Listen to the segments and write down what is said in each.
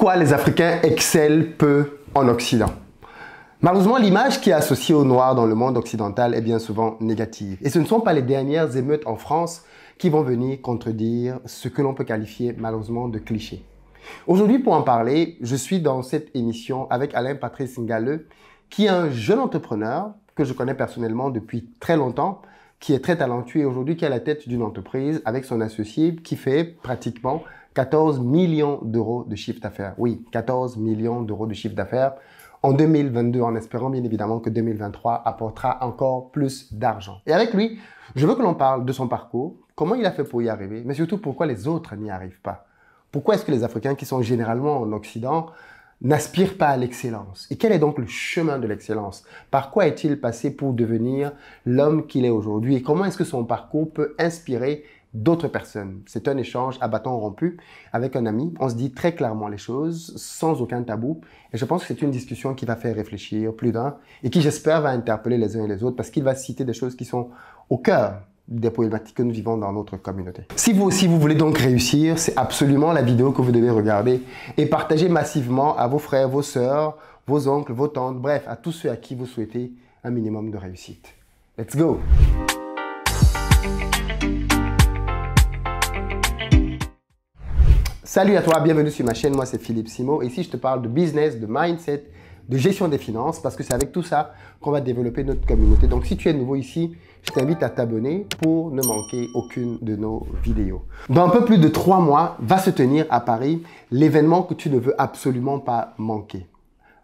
Pourquoi les Africains excellent peu en Occident Malheureusement, l'image qui est associée aux Noirs dans le monde occidental est bien souvent négative. Et ce ne sont pas les dernières émeutes en France qui vont venir contredire ce que l'on peut qualifier malheureusement de cliché. Aujourd'hui, pour en parler, je suis dans cette émission avec Alain Patrice Ngaleux, qui est un jeune entrepreneur que je connais personnellement depuis très longtemps, qui est très talentueux et aujourd'hui qui est à la tête d'une entreprise avec son associé qui fait pratiquement 14 millions d'euros de chiffre d'affaires. Oui, 14 millions d'euros de chiffre d'affaires en 2022, en espérant bien évidemment que 2023 apportera encore plus d'argent. Et avec lui, je veux que l'on parle de son parcours, comment il a fait pour y arriver, mais surtout pourquoi les autres n'y arrivent pas. Pourquoi est-ce que les Africains qui sont généralement en Occident n'aspirent pas à l'excellence Et quel est donc le chemin de l'excellence Par quoi est-il passé pour devenir l'homme qu'il est aujourd'hui Et comment est-ce que son parcours peut inspirer d'autres personnes. C'est un échange à bâtons rompus avec un ami. On se dit très clairement les choses, sans aucun tabou. Et je pense que c'est une discussion qui va faire réfléchir plus d'un et qui, j'espère, va interpeller les uns et les autres parce qu'il va citer des choses qui sont au cœur des problématiques que nous vivons dans notre communauté. Si vous aussi vous voulez donc réussir, c'est absolument la vidéo que vous devez regarder et partager massivement à vos frères, vos sœurs, vos oncles, vos tantes, bref, à tous ceux à qui vous souhaitez un minimum de réussite. Let's go! Salut à toi, bienvenue sur ma chaîne, moi c'est Philippe Simo. Ici je te parle de business, de mindset, de gestion des finances, parce que c'est avec tout ça qu'on va développer notre communauté. Donc si tu es nouveau ici, je t'invite à t'abonner pour ne manquer aucune de nos vidéos. Dans un peu plus de trois mois, va se tenir à Paris l'événement que tu ne veux absolument pas manquer.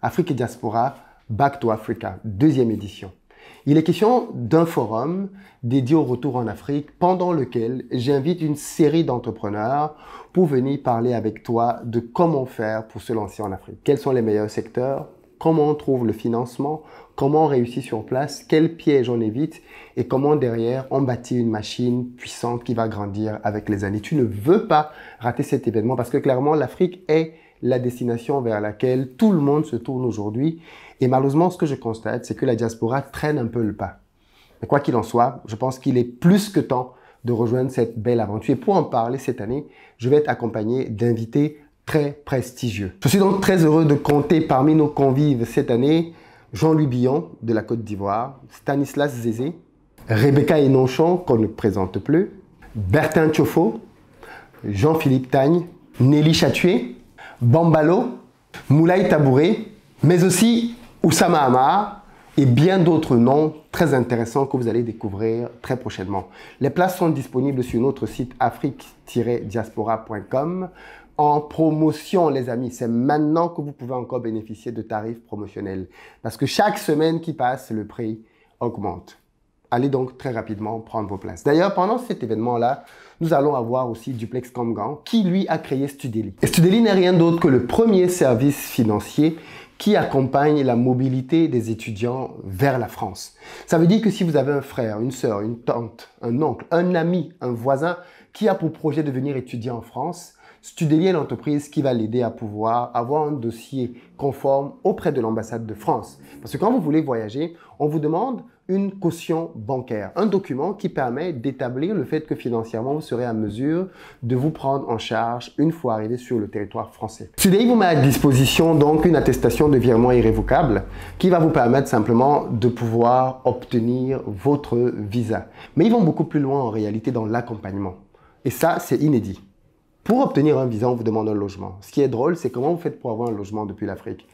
Afrique et Diaspora, Back to Africa, deuxième édition. Il est question d'un forum dédié au retour en Afrique pendant lequel j'invite une série d'entrepreneurs pour venir parler avec toi de comment faire pour se lancer en Afrique. Quels sont les meilleurs secteurs Comment on trouve le financement Comment on réussit sur place Quels pièges on évite Et comment derrière on bâtit une machine puissante qui va grandir avec les années. Tu ne veux pas rater cet événement parce que clairement l'Afrique est la destination vers laquelle tout le monde se tourne aujourd'hui et malheureusement, ce que je constate, c'est que la diaspora traîne un peu le pas. Mais quoi qu'il en soit, je pense qu'il est plus que temps de rejoindre cette belle aventure. Et pour en parler cette année, je vais être accompagné d'invités très prestigieux. Je suis donc très heureux de compter parmi nos convives cette année Jean-Louis Billon de la Côte d'Ivoire, Stanislas Zézé, Rebecca Hénonchon, qu'on ne présente plus, Bertin Tchofo, Jean-Philippe Tagne, Nelly Chatué, Bambalo, Moulay Tabouré, mais aussi Oussama et bien d'autres noms très intéressants que vous allez découvrir très prochainement. Les places sont disponibles sur notre site afrique-diaspora.com en promotion, les amis. C'est maintenant que vous pouvez encore bénéficier de tarifs promotionnels parce que chaque semaine qui passe, le prix augmente. Allez donc très rapidement prendre vos places. D'ailleurs, pendant cet événement-là, nous allons avoir aussi Duplex Comgang qui lui a créé Studeli. Et Studeli n'est rien d'autre que le premier service financier qui accompagne la mobilité des étudiants vers la France. Ça veut dire que si vous avez un frère, une sœur, une tante, un oncle, un ami, un voisin qui a pour projet de venir étudier en France, Studeli est l'entreprise qui va l'aider à pouvoir avoir un dossier conforme auprès de l'ambassade de France. Parce que quand vous voulez voyager, on vous demande une caution bancaire, un document qui permet d'établir le fait que financièrement vous serez à mesure de vous prendre en charge une fois arrivé sur le territoire français. CDI vous met à disposition donc une attestation de virement irrévocable qui va vous permettre simplement de pouvoir obtenir votre visa. Mais ils vont beaucoup plus loin en réalité dans l'accompagnement. Et ça, c'est inédit. Pour obtenir un visa, on vous demande un logement. Ce qui est drôle, c'est comment vous faites pour avoir un logement depuis l'Afrique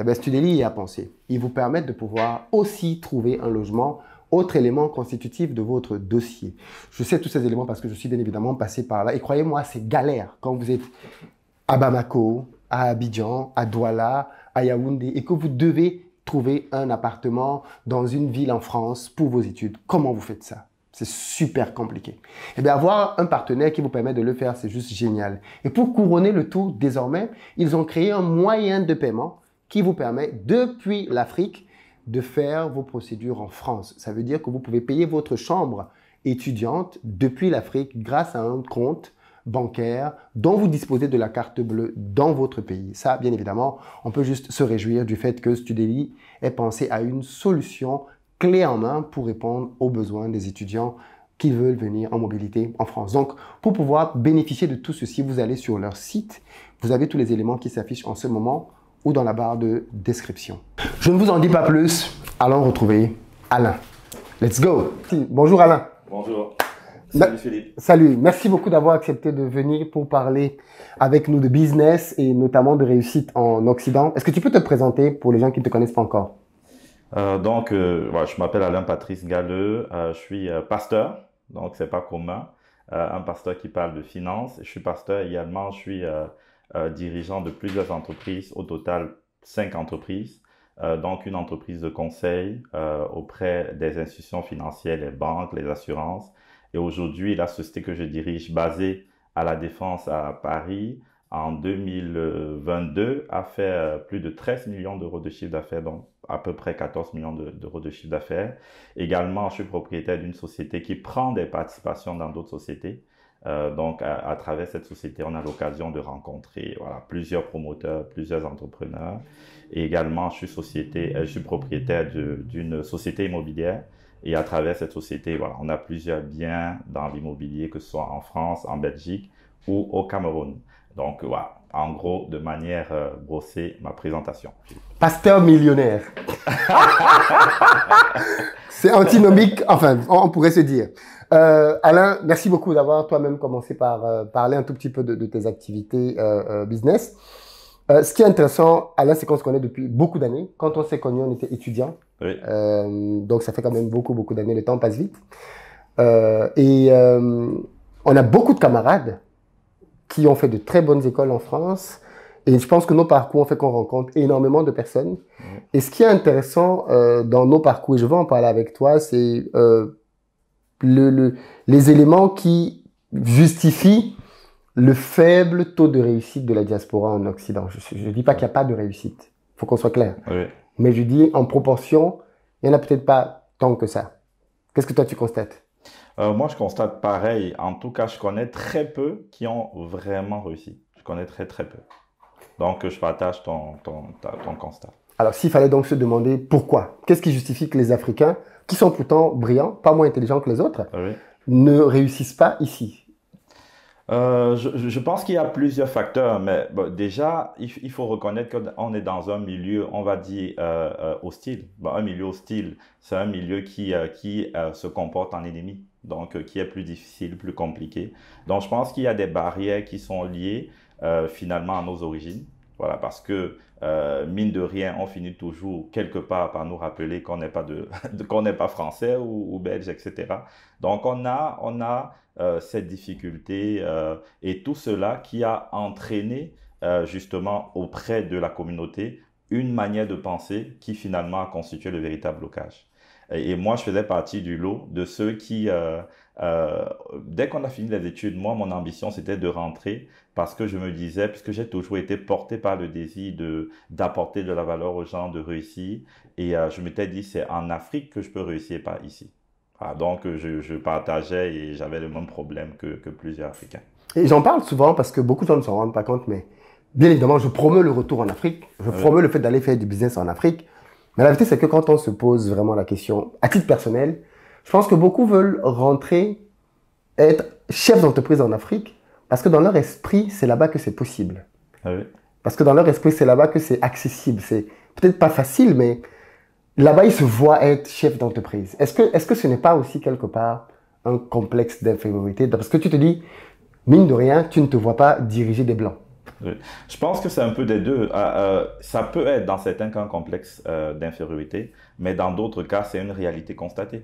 eh bien, Studeli y a pensé. Ils vous permettent de pouvoir aussi trouver un logement autre élément constitutif de votre dossier. Je sais tous ces éléments parce que je suis bien évidemment passé par là. Et croyez-moi, c'est galère quand vous êtes à Bamako, à Abidjan, à Douala, à Yaoundé et que vous devez trouver un appartement dans une ville en France pour vos études. Comment vous faites ça c'est super compliqué. Et eh bien, avoir un partenaire qui vous permet de le faire, c'est juste génial. Et pour couronner le tout, désormais, ils ont créé un moyen de paiement qui vous permet, depuis l'Afrique, de faire vos procédures en France. Ça veut dire que vous pouvez payer votre chambre étudiante depuis l'Afrique grâce à un compte bancaire dont vous disposez de la carte bleue dans votre pays. Ça, bien évidemment, on peut juste se réjouir du fait que Studeli est pensé à une solution clé en main pour répondre aux besoins des étudiants qui veulent venir en mobilité en France. Donc, pour pouvoir bénéficier de tout ceci, vous allez sur leur site. Vous avez tous les éléments qui s'affichent en ce moment ou dans la barre de description. Je ne vous en dis pas plus. Allons retrouver Alain. Let's go. Bonjour Alain. Bonjour. Bah, salut Philippe. Salut. Merci beaucoup d'avoir accepté de venir pour parler avec nous de business et notamment de réussite en Occident. Est-ce que tu peux te présenter pour les gens qui ne te connaissent pas encore euh, Donc, euh, je m'appelle Alain Patrice Galleux. Euh, je suis pasteur, donc c'est pas commun. un pasteur qui parle de finances. Je suis pasteur également. Je suis euh, dirigeant de plusieurs entreprises, au total cinq entreprises. Euh, donc une entreprise de conseil euh, auprès des institutions financières, les banques, les assurances. Et aujourd'hui, la société que je dirige, basée à la Défense à Paris, en 2022, a fait plus de 13 millions d'euros de chiffre d'affaires, donc à peu près 14 millions d'euros de, de chiffre d'affaires. Également, je suis propriétaire d'une société qui prend des participations dans d'autres sociétés. Euh, donc, à, travers cette société, on a l'occasion de rencontrer voilà, plusieurs promoteurs, plusieurs entrepreneurs. Et également, je suis, société, euh, je suis propriétaire d'une société immobilière. Et à travers cette société, voilà, on a plusieurs biens dans l'immobilier, que ce soit en France, en Belgique ou au Cameroun. Donc, voilà, en gros, de manière euh, ma présentation. Pasteur millionnaire. C'est antinomique, enfin, on pourrait se dire. Euh, Alain, merci beaucoup d'avoir toi-même commencé par euh, parler un tout petit peu de, tes activités euh, business. ce qui est intéressant, Alain, c'est qu'on se connaît depuis beaucoup d'années. Quand on s'est connus, on était étudiant donc, ça fait quand même beaucoup, beaucoup d'années. Le temps passe vite. et on a beaucoup de camarades qui ont fait de très bonnes écoles en France. Et je pense que nos parcours ont fait qu'on rencontre énormément de personnes. Et ce qui est intéressant euh, dans nos parcours, et je veux en parler avec toi, c'est euh, le, les éléments qui justifient le faible taux de réussite de la diaspora en Occident. Je ne dis pas qu'il n'y a pas de réussite, il faut qu'on soit clair. Mais je dis en proportion, il n'y en a peut-être pas tant que ça. Qu'est-ce que toi tu constates euh, moi, je constate pareil. En tout cas, je connais très peu qui ont vraiment réussi. Je connais très très peu. Donc, je partage ton, ton, ton constat. Alors, s'il fallait donc se demander pourquoi, qu'est-ce qui justifie que les Africains, qui sont pourtant brillants, pas moins intelligents que les autres, ah ne réussissent pas ici euh, je, pense qu'il y a plusieurs facteurs, mais déjà, il, faut reconnaître qu'on est dans un milieu, on va dire, euh, hostile. un milieu hostile, c'est un milieu qui, qui se comporte en ennemi donc euh, qui est plus difficile, plus compliqué. Donc je pense qu'il y a des barrières qui sont liées euh, finalement à nos origines. Voilà, parce que euh, mine de rien, on finit toujours quelque part par nous rappeler qu'on n'est pas qu'on n'est pas français ou, belge, etc. Donc on a, cette difficulté et tout cela qui a entraîné justement auprès de la communauté une manière de penser qui finalement a constitué le véritable blocage. Et, moi, je faisais partie du lot de ceux qui, euh, euh, dès qu'on a fini les études, moi, mon ambition, c'était de rentrer parce que je me disais, puisque j'ai toujours été porté par le désir de d'apporter de la valeur aux gens, de réussir, et euh, je m'étais dit, c'est en Afrique que je peux réussir, pas ici. Ah, donc, je, partageais et j'avais le même problème que, que plusieurs Africains. Et j'en parle souvent parce que beaucoup de gens ne s'en rendent pas compte, mais bien évidemment, je promeux le retour en Afrique, je ah promeux le fait d'aller faire du business en Afrique, mais la vérité, c'est que quand on se pose vraiment la question, à titre personnel, je pense que beaucoup veulent rentrer, être chef d'entreprise en Afrique, parce que dans leur esprit, c'est là-bas que c'est possible. Ah parce que dans leur esprit, c'est là-bas que c'est accessible. C'est peut-être pas facile, mais là-bas, ils se voient être chef d'entreprise. Est-ce que, est-ce que ce n'est pas aussi quelque part un complexe d'infériorité Parce que tu te dis, mine de rien, tu ne te vois pas diriger des blancs. Je pense que c'est un peu des deux. Euh, euh, ça peut être dans certains cas un complexe euh, d'infériorité, mais dans d'autres cas, c'est une réalité constatée.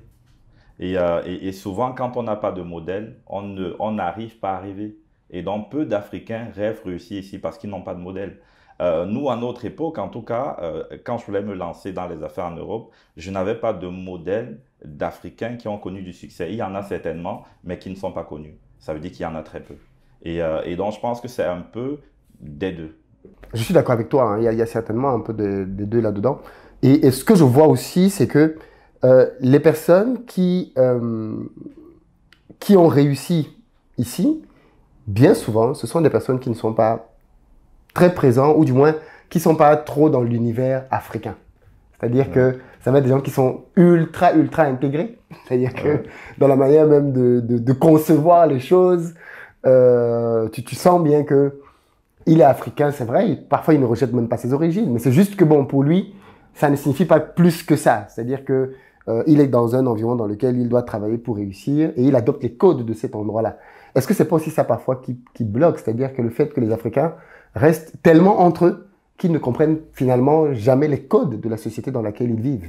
Et, souvent, quand on n'a pas de modèle, on n'arrive pas à arriver. Et donc, peu d'Africains rêvent réussir ici parce qu'ils n'ont pas de modèle. nous, à notre époque, en tout cas, quand je voulais me lancer dans les affaires en Europe, je n'avais pas de modèle d'Africains qui ont connu du succès. Il y en a certainement, mais qui ne sont pas connus. Ça veut dire qu'il y en a très peu. Et, et, donc, je pense que c'est un peu des deux. Je suis d'accord avec toi, hein. il, y a, certainement un peu des de deux là-dedans. Et, ce que je vois aussi, c'est que euh, les personnes qui, euh, qui ont réussi ici, bien souvent, ce sont des personnes qui ne sont pas très présentes, ou du moins qui ne sont pas trop dans l'univers africain. C'est-à-dire que ça va être des gens qui sont ultra, ultra intégrés. C'est-à-dire que dans la manière même de, de, concevoir les choses, euh, tu, sens bien que il est africain, c'est vrai. parfois, il ne rejette même pas ses origines. Mais c'est juste que, bon, pour lui, ça ne signifie pas plus que ça. C'est-à-dire que euh, il est dans un environnement dans lequel il doit travailler pour réussir et il adopte les codes de cet endroit-là. Est-ce que c'est pas aussi ça parfois qui, qui bloque C'est-à-dire que le fait que les Africains restent tellement entre eux qu'ils ne comprennent finalement jamais les codes de la société dans laquelle ils vivent.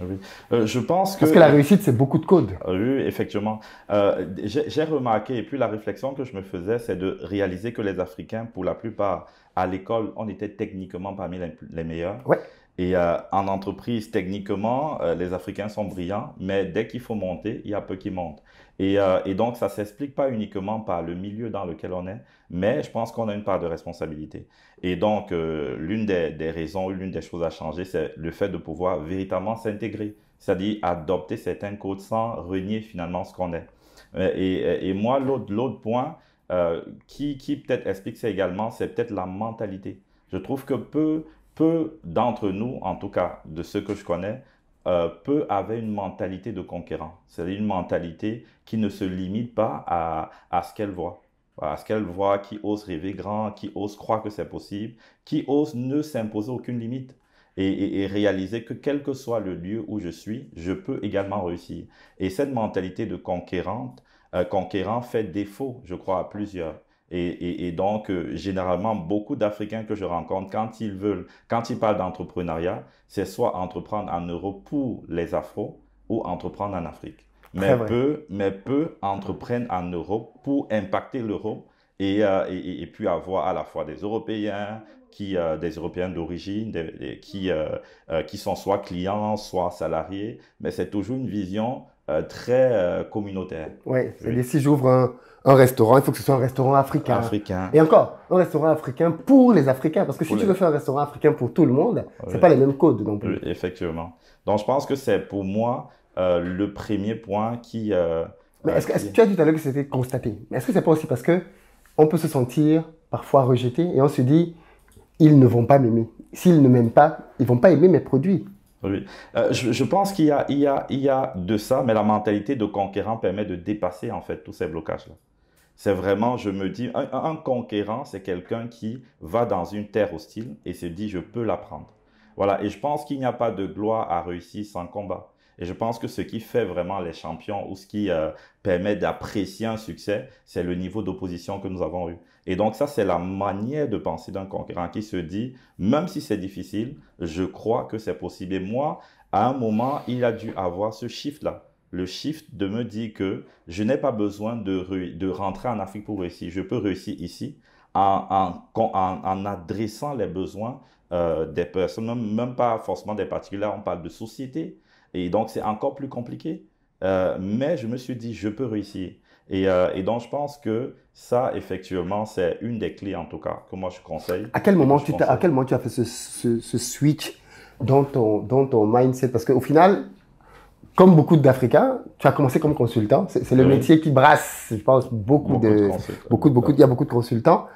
Ah oui. Euh, je pense que... Parce que la réussite, c'est beaucoup de code. Ah oui, effectivement. Euh, j'ai remarqué, et puis la réflexion que je me faisais, c'est de réaliser que les Africains, pour la plupart, à l'école, on était techniquement parmi les, les meilleurs. Ouais. Et euh, en entreprise, techniquement, les Africains sont brillants, mais dès qu'il faut monter, il y a peu qui montent. Euh, et, donc, ça ne s'explique pas uniquement par le milieu dans lequel on est, mais je pense qu'on a une part de responsabilité. Et donc, euh, l'une des, des, raisons, l'une des choses à changer, c'est le fait de pouvoir véritablement s'intégrer, c'est-à-dire adopter certains codes sans renier finalement ce qu'on est. Euh, et, moi, l'autre point qui, qui peut-être explique ça également, c'est peut-être la mentalité. Je trouve que peu, peu d'entre nous, en tout cas de ceux que je connais, euh, peut peu une mentalité de conquérant. C'est une mentalité qui ne se limite pas à, ce qu'elle voit. À ce qu'elle voit, qui ose rêver grand, qui ose croire que c'est possible, qui ose ne s'imposer aucune limite. Et, réaliser que quel que soit le lieu où je suis, je peux également réussir. Et cette mentalité de conquérante, euh, conquérant fait défaut, je crois, à plusieurs. Et, donc, euh, généralement, beaucoup d'Africains que je rencontre, quand ils veulent, quand ils parlent d'entrepreneuriat, c'est soit entreprendre en Europe pour les Afros ou entreprendre en Afrique. Mais peu, mais peu entreprennent en Europe pour impacter l'Europe et, euh, puis avoir à la fois des Européens, qui, euh, des Européens d'origine, qui, qui sont soit clients, soit salariés, mais c'est toujours une vision euh, très euh, communautaire. oui, si j'ouvre un, restaurant, il faut que ce soit un restaurant africain. Africain. Et encore, un restaurant africain pour les Africains, parce que si tu veux faire un restaurant africain pour tout le monde, ce c'est pas les mêmes codes non plus. effectivement. Donc je pense que c'est pour moi euh, le premier point qui. Mais est-ce tu as dit tout à l'heure que c'était constaté Mais est-ce que c'est pas aussi parce que on peut se sentir parfois rejeté et on se dit ils ne vont pas m'aimer. S'ils ne m'aiment pas, ils vont pas aimer mes produits. Euh, je, pense qu'il y a, de ça, mais la mentalité de conquérant permet de dépasser en fait tous ces blocages-là. C'est vraiment, je me dis, un, un conquérant, c'est quelqu'un qui va dans une terre hostile et se dit, je peux la prendre. Voilà, et je pense qu'il n'y a pas de gloire à réussir sans combat. Et je pense que ce qui fait vraiment les champions ou ce qui euh, permet d'apprécier un succès, c'est le niveau d'opposition que nous avons eu. Et donc ça, c'est la manière de penser d'un conquérant qui se dit, même si c'est difficile, je crois que c'est possible. Et moi, à un moment, il a dû avoir ce shift-là le shift de me dire que je n'ai pas besoin de, rentrer en Afrique pour réussir. Je peux réussir ici en, adressant les besoins euh, des personnes, même, pas forcément des particuliers. on parle de société, et donc, c'est encore plus compliqué. Euh, mais je me suis dit, je peux réussir. Euh, et, donc, je pense que ça, effectivement, c'est une des clés, en tout cas, que moi, je conseille. À quel moment, tu, as, à quel moment tu as fait ce, switch dans ton, dans ton mindset Parce qu'au final, comme beaucoup d'Africains, tu as commencé comme consultant. C'est le métier qui brasse, je pense, beaucoup, beaucoup de, beaucoup, il y a beaucoup de consultants.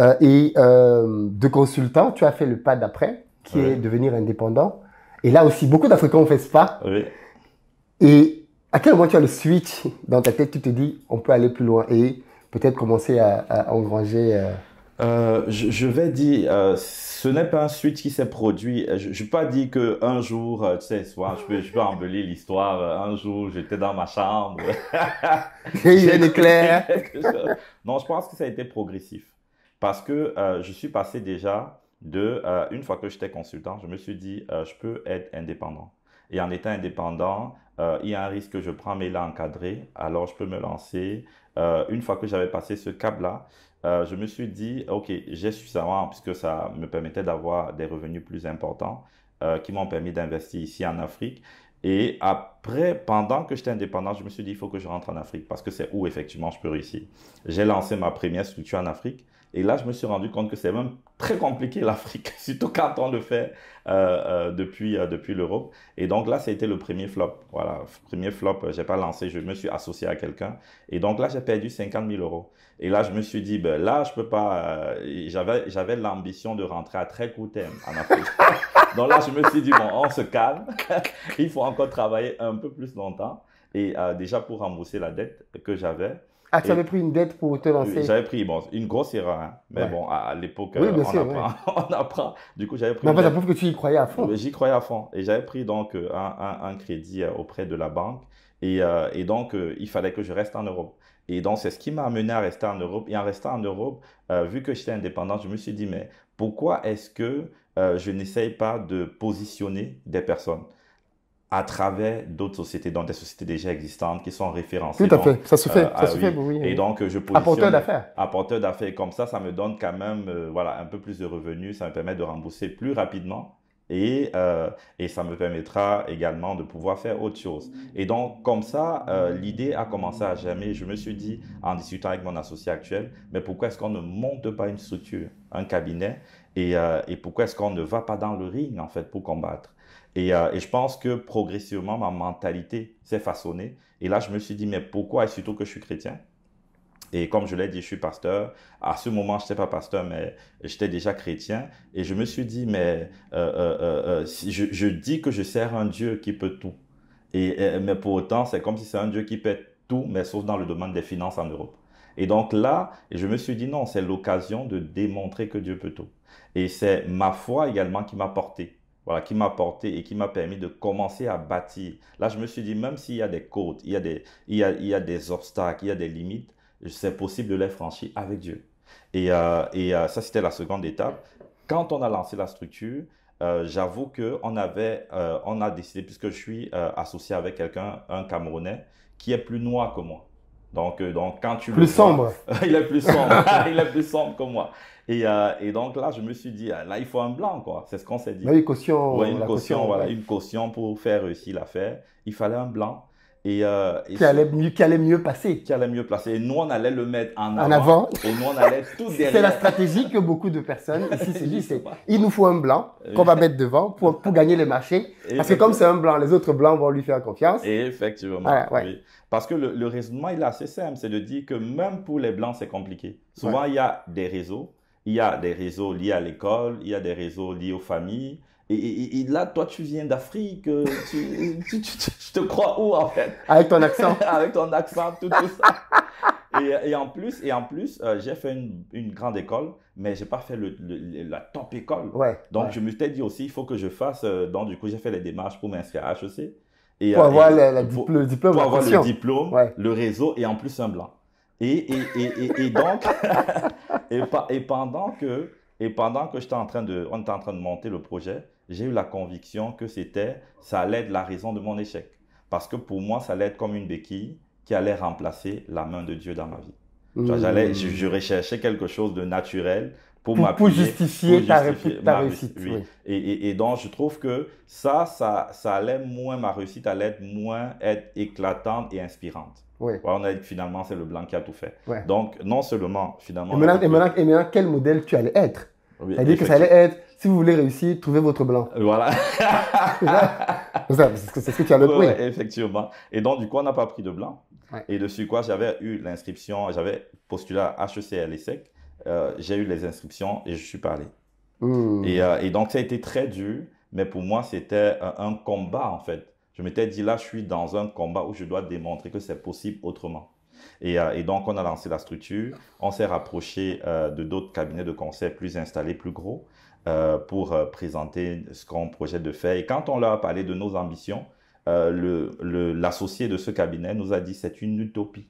Euh, et de consultant, tu as fait le pas d'après, qui est devenir indépendant. Et là aussi, beaucoup d'Africains ne fait pas. Oui. Et à quel moment tu as le switch dans ta tête, tu te dis, on peut aller plus loin et peut-être commencer à, engranger. Euh, euh, je, vais dire, euh, ce n'est pas un switch qui s'est produit. Je ne veux pas dire qu'un jour, tu sais, soit je peux, embellir l'histoire. Un jour, j'étais dans ma chambre. Il J'ai éclair. non, je pense que ça a été progressif. Parce que je suis passé déjà de, euh, une fois que j'étais consultant, je me suis dit, euh, je peux être indépendant. Et en étant indépendant, euh, il y a un risque que je prends, mais là encadré, alors je peux me lancer. une fois que j'avais passé ce cap-là, je me suis dit, OK, j'ai suffisamment, puisque ça me permettait d'avoir des revenus plus importants qui m'ont permis d'investir ici en Afrique. Et après, pendant que j'étais indépendant, je me suis dit, il faut que je rentre en Afrique parce que c'est où effectivement je peux réussir. J'ai lancé ma première structure en Afrique et là, je me suis rendu compte que c'est même très compliqué l'Afrique, surtout quand on le fait euh, euh, depuis, euh, depuis l'Europe. Et donc là, ça a été le premier flop. Voilà, premier flop, j'ai pas lancé, je me suis associé à quelqu'un. Et donc là, j'ai perdu 50 000 euros. Et là, je me suis dit, ben, là, je peux pas. j'avais, j'avais l'ambition de rentrer à très court terme en Afrique. donc là, je me suis dit, bon, on se calme. Il faut encore travailler un peu plus longtemps. Et déjà pour rembourser la dette que j'avais. Ah, tu avais pris une dette pour te lancer J'avais pris bon, une grosse erreur, hein. mais bon, à, l'époque, oui, euh, on, apprend, on apprend. Du coup, j'avais pris. Non, ça prouve que tu y croyais à fond. J'y croyais à fond. Et j'avais pris donc euh, un, un, crédit euh, auprès de la banque. Et, et donc, il fallait que je reste en Europe. Et donc, c'est ce qui m'a amené à rester en Europe. Et en restant en Europe, vu que j'étais indépendant, je me suis dit, mais pourquoi est-ce que je n'essaye pas de positionner des personnes à travers d'autres sociétés, dans des sociétés déjà existantes qui sont référencées. Tout à fait, ça se fait, euh, ça se ah fait, oui, Et donc, je positionne... Apporteur d'affaires. Apporteur d'affaires. Comme ça, ça me donne quand même euh, voilà, un peu plus de revenus, ça me permet de rembourser plus rapidement et, euh, et ça me permettra également de pouvoir faire autre chose. Et donc, comme ça, l'idée a commencé à jamais. Je me suis dit, en discutant avec mon associé actuel, mais pourquoi est-ce qu'on ne monte pas une structure, un cabinet, et, et pourquoi est-ce qu'on ne va pas dans le ring, en fait, pour combattre euh, et, je pense que progressivement, ma mentalité s'est façonnée. Et là, je me suis dit, mais pourquoi Et surtout que je suis chrétien. Et comme je l'ai dit, je suis pasteur. À ce moment, je n'étais pas pasteur, mais j'étais déjà chrétien. Et je me suis dit, mais euh, euh, je, dis que je sers un Dieu qui peut tout. Et, mais pour autant, c'est comme si c'est un Dieu qui peut tout, mais sauf dans le domaine des finances en Europe. Et donc là, je me suis dit, non, c'est l'occasion de démontrer que Dieu peut tout. Et c'est ma foi également qui m'a porté voilà, qui m'a porté et qui m'a permis de commencer à bâtir. Là, je me suis dit, même s'il y a des côtes, il y a des, il y a, il y a des obstacles, il y a des limites, c'est possible de les franchir avec Dieu. Et, euh, et euh, ça, c'était la seconde étape. Quand on a lancé la structure, euh, j'avoue qu'on avait, euh, on a décidé, puisque je suis associé avec quelqu'un, un Camerounais, qui est plus noir que moi. Donc, donc quand tu plus sombre. il est plus sombre. il est plus sombre que moi. Euh, et, donc là, je me suis dit, euh, là, il faut un blanc, quoi. C'est ce qu'on s'est dit. une caution. une caution, voilà, une caution pour faire aussi l'affaire. Il fallait un blanc. Et, euh, qui, allait mieux, allait mieux passer. Qui allait mieux placer. Et nous, on allait le mettre en avant. Et nous, on allait tout derrière. C'est la stratégie que beaucoup de personnes ici se disent. Il nous faut un blanc qu'on va mettre devant pour, gagner les marchés. Parce que comme c'est un blanc, les autres blancs vont lui faire confiance. Et effectivement. Parce que le, raisonnement, il est assez simple. C'est de dire que même pour les blancs, c'est compliqué. Souvent, il y a des réseaux il y a des réseaux liés à l'école, il y a des réseaux liés aux familles. Et, là, toi, tu viens d'Afrique, euh, tu, tu, je te crois où en fait Avec ton accent. Avec ton accent, tout, ça. et, et, en plus, et en plus euh, j'ai fait une, une, grande école, mais je n'ai pas fait le, la top école. Ouais, Donc, je me suis dit aussi, il faut que je fasse. Euh, donc, du coup, j'ai fait les démarches pour m'inscrire à HEC. Et, pour avoir le diplôme. Pour avoir le diplôme, le réseau et en plus un blanc. Et, et, et, et, donc, Et, pendant que, et pendant que j'étais en train de, en train de monter le projet, j'ai eu la conviction que c'était, ça allait être la raison de mon échec. Parce que pour moi, ça allait être comme une béquille qui allait remplacer la main de Dieu dans ma vie. je, mmh. recherchais quelque chose de naturel pour, ma pour justifier, pour ta, réussite. Et, donc, je trouve que ça, ça, allait moins, ma réussite allait être moins être éclatante et inspirante on a dit que finalement, c'est le blanc qui a tout fait. Donc, non seulement, finalement. Et maintenant, et maintenant, quel modèle tu allais être Elle dit que ça allait être, si vous voulez réussir, trouvez votre blanc. Euh, voilà. c'est ce que tu as le oui. Effectivement. Et donc, du coup, on n'a pas pris de blanc. Et dessus quoi, j'avais eu l'inscription, j'avais postulé à HECL ESSEC. Euh, j'ai eu les inscriptions et je suis parlé. Mmh. Et, euh, et, donc, ça a été très dur, mais pour moi, c'était euh, un combat, en fait. Je m'étais dit, là, je suis dans un combat où je dois démontrer que c'est possible autrement. Et, euh, et, donc, on a lancé la structure. On s'est rapproché euh, de d'autres cabinets de conseil plus installés, plus gros, euh, pour présenter ce qu'on projette de faire. Et quand on leur a parlé de nos ambitions, l'associé de ce cabinet nous a dit, c'est une utopie.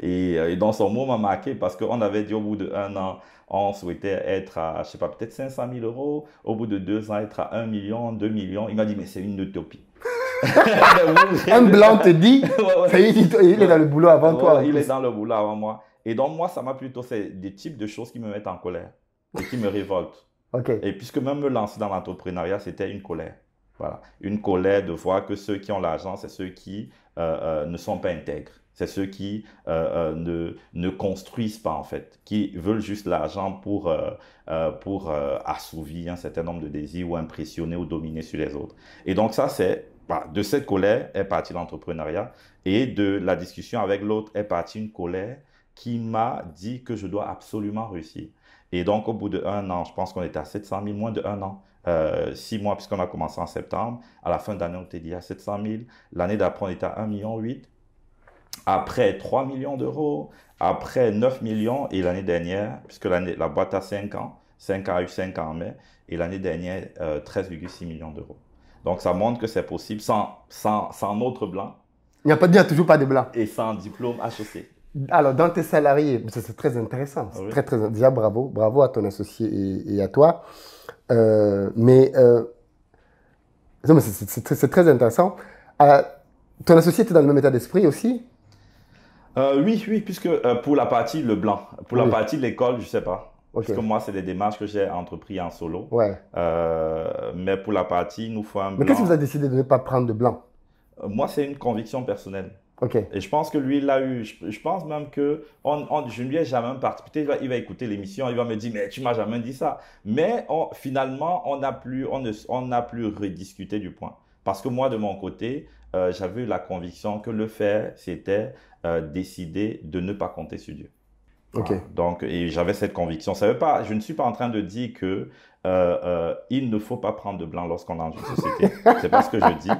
Et, dans son mot m'a marqué parce qu'on avait dit au bout d'un an, on souhaitait être à, je sais pas, peut-être 500 000 euros. Au bout de deux ans, être à 1 million, 2 millions. Il m'a dit, mais c'est une utopie. un blanc te dit, il est dans le boulot avant toi. Il est dans le boulot avant moi. Et donc, moi, ça m'a plutôt, c'est des types de choses qui me mettent en colère et qui me révoltent. Et puisque même me lancer dans l'entrepreneuriat, c'était une colère. Voilà. Une colère de voir que ceux qui ont l'argent, c'est ceux qui euh, euh, ne sont pas intègres. C'est ceux qui euh, ne, ne, construisent pas, en fait, qui veulent juste l'argent pour, pour assouvir un certain nombre de désirs ou impressionner ou dominer sur les autres. Et donc ça, c'est bah, de cette colère est partie l'entrepreneuriat et de la discussion avec l'autre est partie une colère qui m'a dit que je dois absolument réussir. Et donc, au bout de an, je pense qu'on était à 700 000, moins de un an, euh, six mois, puisqu'on a commencé en septembre. À la fin d'année, on était dit à 700 000. L'année d'après, on était à 1,8 million. Après 3 millions d'euros, après 9 millions, et l'année dernière, puisque la boîte a 5 ans, 5 ans a eu 5 ans en mai, et l'année dernière, 13,6 euh, millions d'euros. Donc, ça montre que c'est possible sans, sans, autre blanc. Il n'y a pas de toujours pas de blanc. Et sans diplôme associé. Alors, dans tes salariés, c'est très intéressant. Ah très, très, déjà, bravo. Bravo à ton associé et, à toi. Euh, mais euh, c'est très, intéressant. Euh, ton associé était dans le même état d'esprit aussi Oui, oui, puisque pour la partie, le blanc. Pour la partie l'école, je ne sais pas. Parce que moi, c'est des démarches que j'ai entreprises en solo. Ouais. Euh, mais pour la partie, nous faut un Mais qu'est-ce qui vous a décidé de ne pas prendre de blanc euh, Moi, c'est une conviction personnelle. Ok. Et je pense que lui, il l'a eu. Je, pense même que on, je ne lui ai jamais participé. Il va, écouter l'émission, il va me dire, mais tu m'as jamais dit ça. Mais finalement, on n'a plus, on on plus rediscuté du point. Parce que moi, de mon côté, euh, j'avais eu la conviction que le fait, c'était décider de ne pas compter sur Dieu. Donc, et j'avais cette conviction. je ne suis pas en train de dire que euh, euh, il ne faut pas prendre de blanc lorsqu'on est dans une société. c'est pas ce que je dis.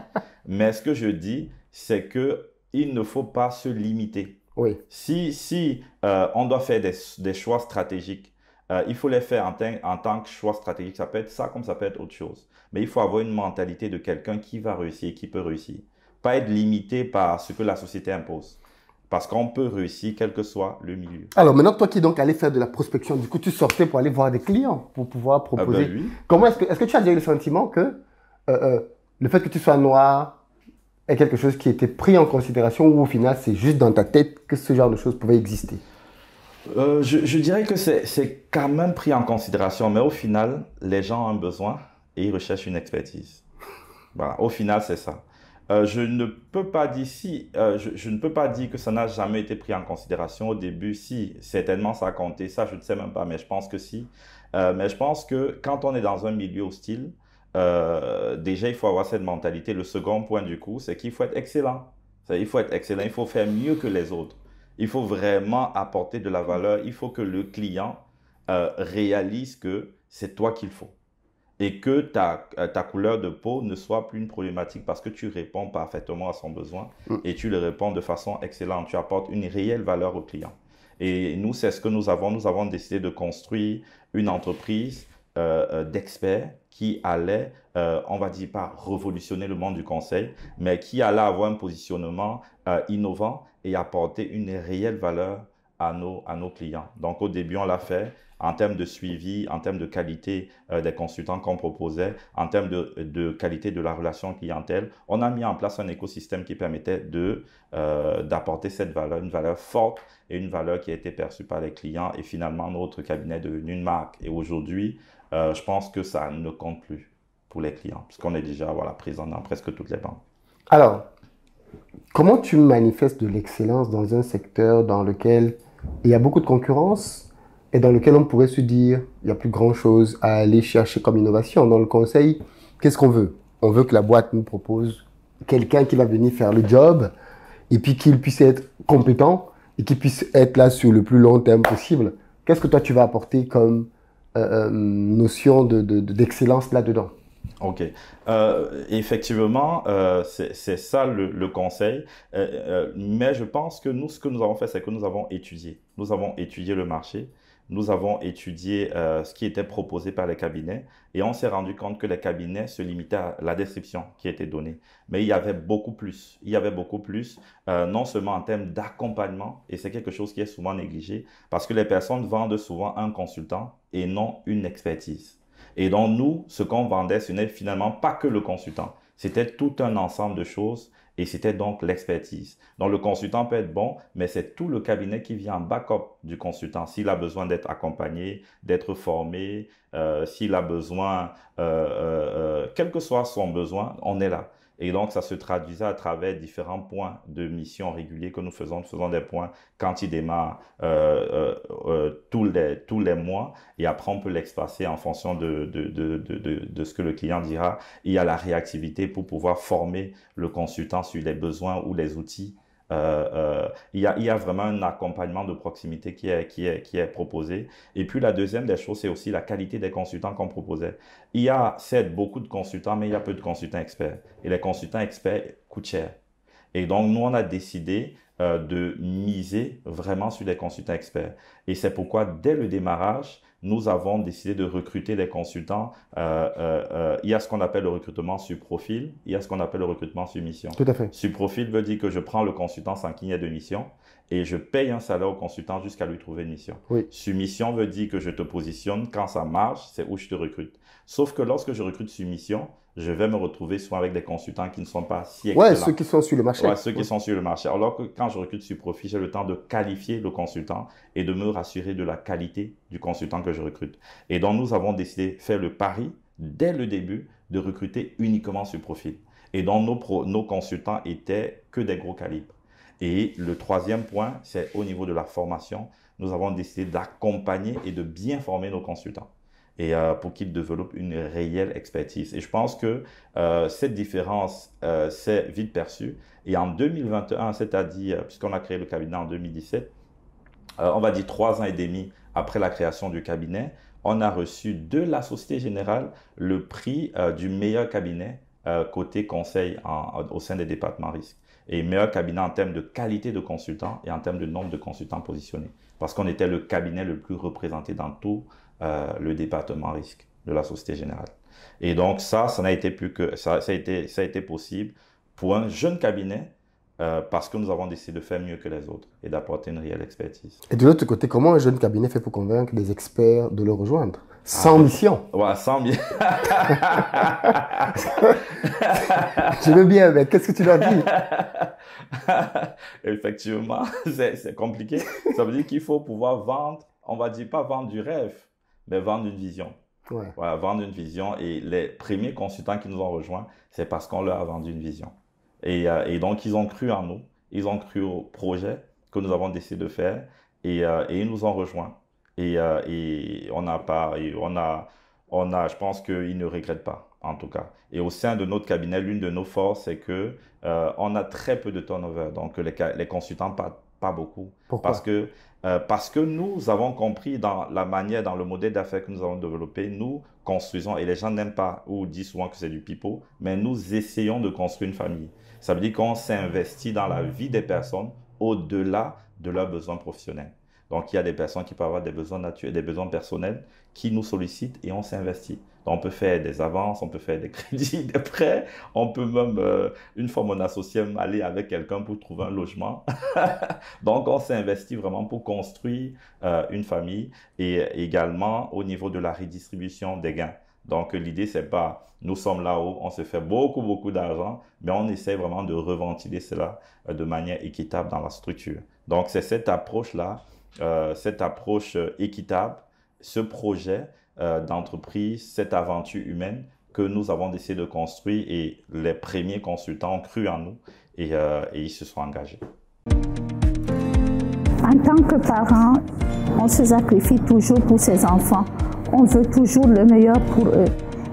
Mais ce que je dis, c'est que il ne faut pas se limiter. Oui. Si, si euh, on doit faire des, choix stratégiques, il faut les faire en, en, tant que choix stratégique. Ça peut être ça comme ça peut être autre chose. Mais il faut avoir une mentalité de quelqu'un qui va réussir, qui peut réussir. Pas être limité par ce que la société impose. Parce qu'on peut réussir quel que soit le milieu. Alors maintenant, toi qui es donc allé faire de la prospection, du coup, tu sortais pour aller voir des clients, pour pouvoir ah ben proposer. Comment est-ce que, est que tu as déjà eu le sentiment que euh, euh, le fait que tu sois noir est quelque chose qui était pris en considération ou au final, c'est juste dans ta tête que ce genre de choses pouvait exister euh, je, je, dirais que c'est quand même pris en considération, mais au final, les gens ont un besoin et ils recherchent une expertise. Voilà, au final, c'est ça. Euh, je ne peux pas dire euh, je, ne peux pas dire que ça n'a jamais été pris en considération au début. Si, certainement ça a compté, ça je ne sais même pas, mais je pense que si. Euh, mais je pense que quand on est dans un milieu hostile, déjà il faut avoir cette mentalité. Le second point du coup, c'est qu'il faut être excellent. Il faut être excellent, il faut faire mieux que les autres. Il faut vraiment apporter de la valeur. Il faut que le client réalise que c'est toi qu'il faut et que euh, ta, couleur de peau ne soit plus une problématique parce que tu réponds parfaitement à son besoin mm. et tu le réponds de façon excellente. Tu apportes une réelle valeur au client. Et nous, c'est ce que nous avons. Nous avons décidé de construire une entreprise euh, euh, d'experts qui allait, euh, on va dire pas révolutionner le monde du conseil, mais qui allait avoir un positionnement innovant et apporter une réelle valeur à nos, à nos clients. Donc au début, on l'a fait en termes de suivi, en termes de qualité euh, des consultants qu'on proposait, en termes de, qualité de la relation clientèle. On a mis en place un écosystème qui permettait de euh, d'apporter cette valeur, une valeur forte et une valeur qui a été perçue par les clients. Et finalement, notre cabinet est devenu une marque. Et aujourd'hui, euh, je pense que ça ne compte plus pour les clients, puisqu'on est déjà voilà, présent dans presque toutes les banques. Alors, comment tu manifestes de l'excellence dans un secteur dans lequel il y a beaucoup de concurrence et dans lequel on pourrait se dire, il n'y a plus grand-chose à aller chercher comme innovation. Dans le conseil, qu'est-ce qu'on veut On veut que la boîte nous propose quelqu'un qui va venir faire le job, et puis qu'il puisse être compétent, et qu'il puisse être là sur le plus long terme possible. Qu'est-ce que toi, tu vas apporter comme euh, euh, notion d'excellence de, de, là-dedans Ok. Euh, effectivement, c'est ça le, conseil. mais je pense que nous, ce que nous avons fait, c'est que nous avons étudié. Nous avons étudié le marché nous avons étudié euh, ce qui était proposé par les cabinets et on s'est rendu compte que les cabinets se limitaient à la description qui était donnée. Mais il y avait beaucoup plus. Il y avait beaucoup plus, euh, non seulement en termes d'accompagnement, et c'est quelque chose qui est souvent négligé, parce que les personnes vendent souvent un consultant et non une expertise. Et donc, nous, ce qu'on vendait, ce n'est finalement pas que le consultant. C'était tout un ensemble de choses et c'était donc l'expertise. Donc, le consultant peut être bon, mais c'est tout le cabinet qui vient en backup du consultant s'il a besoin d'être accompagné, d'être formé, euh, s'il a besoin, euh, euh, quel que soit son besoin, on est là. Et donc, ça se traduisait à travers différents points de mission réguliers que nous faisons. Nous faisons des points quand il démarre euh, euh, euh, tous, les, tous les mois. Et après, on peut l'expasser en fonction de, de, de, de, de ce que le client dira. Il y a la réactivité pour pouvoir former le consultant sur les besoins ou les outils euh, euh, il, y a, vraiment un accompagnement de proximité qui est, proposé. Et puis la deuxième des choses, c'est aussi la qualité des consultants qu'on proposait. Il y a, certes, beaucoup de consultants, mais il y a peu de consultants experts. Et les consultants experts coûtent cher. Et donc, nous, on a décidé euh, de miser vraiment sur les consultants experts. Et c'est pourquoi, dès le démarrage, nous avons décidé de recruter des consultants. Euh, euh, euh, il y a ce qu'on appelle le recrutement sur profil, il y a ce qu'on appelle le recrutement sur mission. Tout à fait. Sur profil veut dire que je prends le consultant sans qu'il n'y ait de mission et je paye un salaire au consultant jusqu'à lui trouver une mission. Oui. Sur mission veut dire que je te positionne quand ça marche, c'est où je te recrute. Sauf que lorsque je recrute sur mission, je vais me retrouver souvent avec des consultants qui ne sont pas si excellents. Ouais, ceux qui sont sur le marché. Ouais, ceux qui sont sur le marché. Alors que quand je recrute sur profil, j'ai le temps de qualifier le consultant et de me rassurer de la qualité du consultant que je recrute. Et donc, nous avons décidé, faire le pari dès le début de recruter uniquement sur profil. Et donc, nos, nos consultants étaient que des gros calibres. Et le troisième point, c'est au niveau de la formation. Nous avons décidé d'accompagner et de bien former nos consultants et euh, pour qu'ils développent une réelle expertise. Et je pense que euh, cette différence euh, s'est vite perçue. Et en 2021, c'est-à-dire, puisqu'on a créé le cabinet en 2017, on va dire trois ans et demi après la création du cabinet, on a reçu de la Société Générale le prix du meilleur cabinet côté conseil au sein des départements risques et meilleur cabinet en termes de qualité de consultants et en termes de nombre de consultants positionnés. Parce qu'on était le cabinet le plus représenté dans tout euh, le département risque de la Société Générale. Et donc ça, ça n'a été plus que ça, ça, a été, ça a été possible pour un jeune cabinet euh, parce que nous avons décidé de faire mieux que les autres et d'apporter une réelle expertise. Et de l'autre côté, comment un jeune cabinet fait pour convaincre des experts de le rejoindre Sans ah, mission. Ouais, sans mission. Je veux bien, mais qu'est-ce que tu leur dis Effectivement, c'est compliqué. Ça veut dire qu'il faut pouvoir vendre, on va dire pas vendre du rêve, mais vendre une vision. Voilà, vendre une vision. Et les premiers consultants qui nous ont rejoints, c'est parce qu'on leur a vendu une vision. Et, euh, et, donc, ils ont cru en nous, ils ont cru au projet que nous avons décidé de faire, et, euh, ils nous ont rejoints. Et, euh, et on n'a pas, on a, on a, je pense qu'ils ne regrettent pas, en tout cas. Et au sein de notre cabinet, l'une de nos forces, c'est que on a très peu de turnover. Donc, les, les consultants pas beaucoup. Pourquoi? Parce que euh, parce que nous avons compris dans la manière, dans le modèle d'affaires que nous avons développé, nous construisons, et les gens n'aiment pas ou disent souvent que c'est du pipeau, mais nous essayons de construire une famille. Ça veut dire qu'on s'investit dans la vie des personnes au-delà de leurs besoins professionnels. Donc, il y a des personnes qui peuvent avoir des besoins naturels, des besoins personnels qui nous sollicitent et on s'investit on peut faire des avances, on peut faire des crédits, des prêts, on peut même, euh, une fois mon associé, aller avec quelqu'un pour trouver un logement. Donc, on s'est investi vraiment pour construire euh, une famille et également au niveau de la redistribution des gains. Donc, l'idée, c'est pas nous sommes là-haut, on se fait beaucoup, beaucoup d'argent, mais on essaie vraiment de reventiler cela euh, de manière équitable dans la structure. Donc, c'est cette approche-là, cette approche équitable, ce projet euh, d'entreprise, cette aventure humaine que nous avons décidé de construire et les premiers consultants ont cru en nous et, euh, ils se sont engagés. En tant que parents, on se sacrifie toujours pour ses enfants. On veut toujours le meilleur pour eux.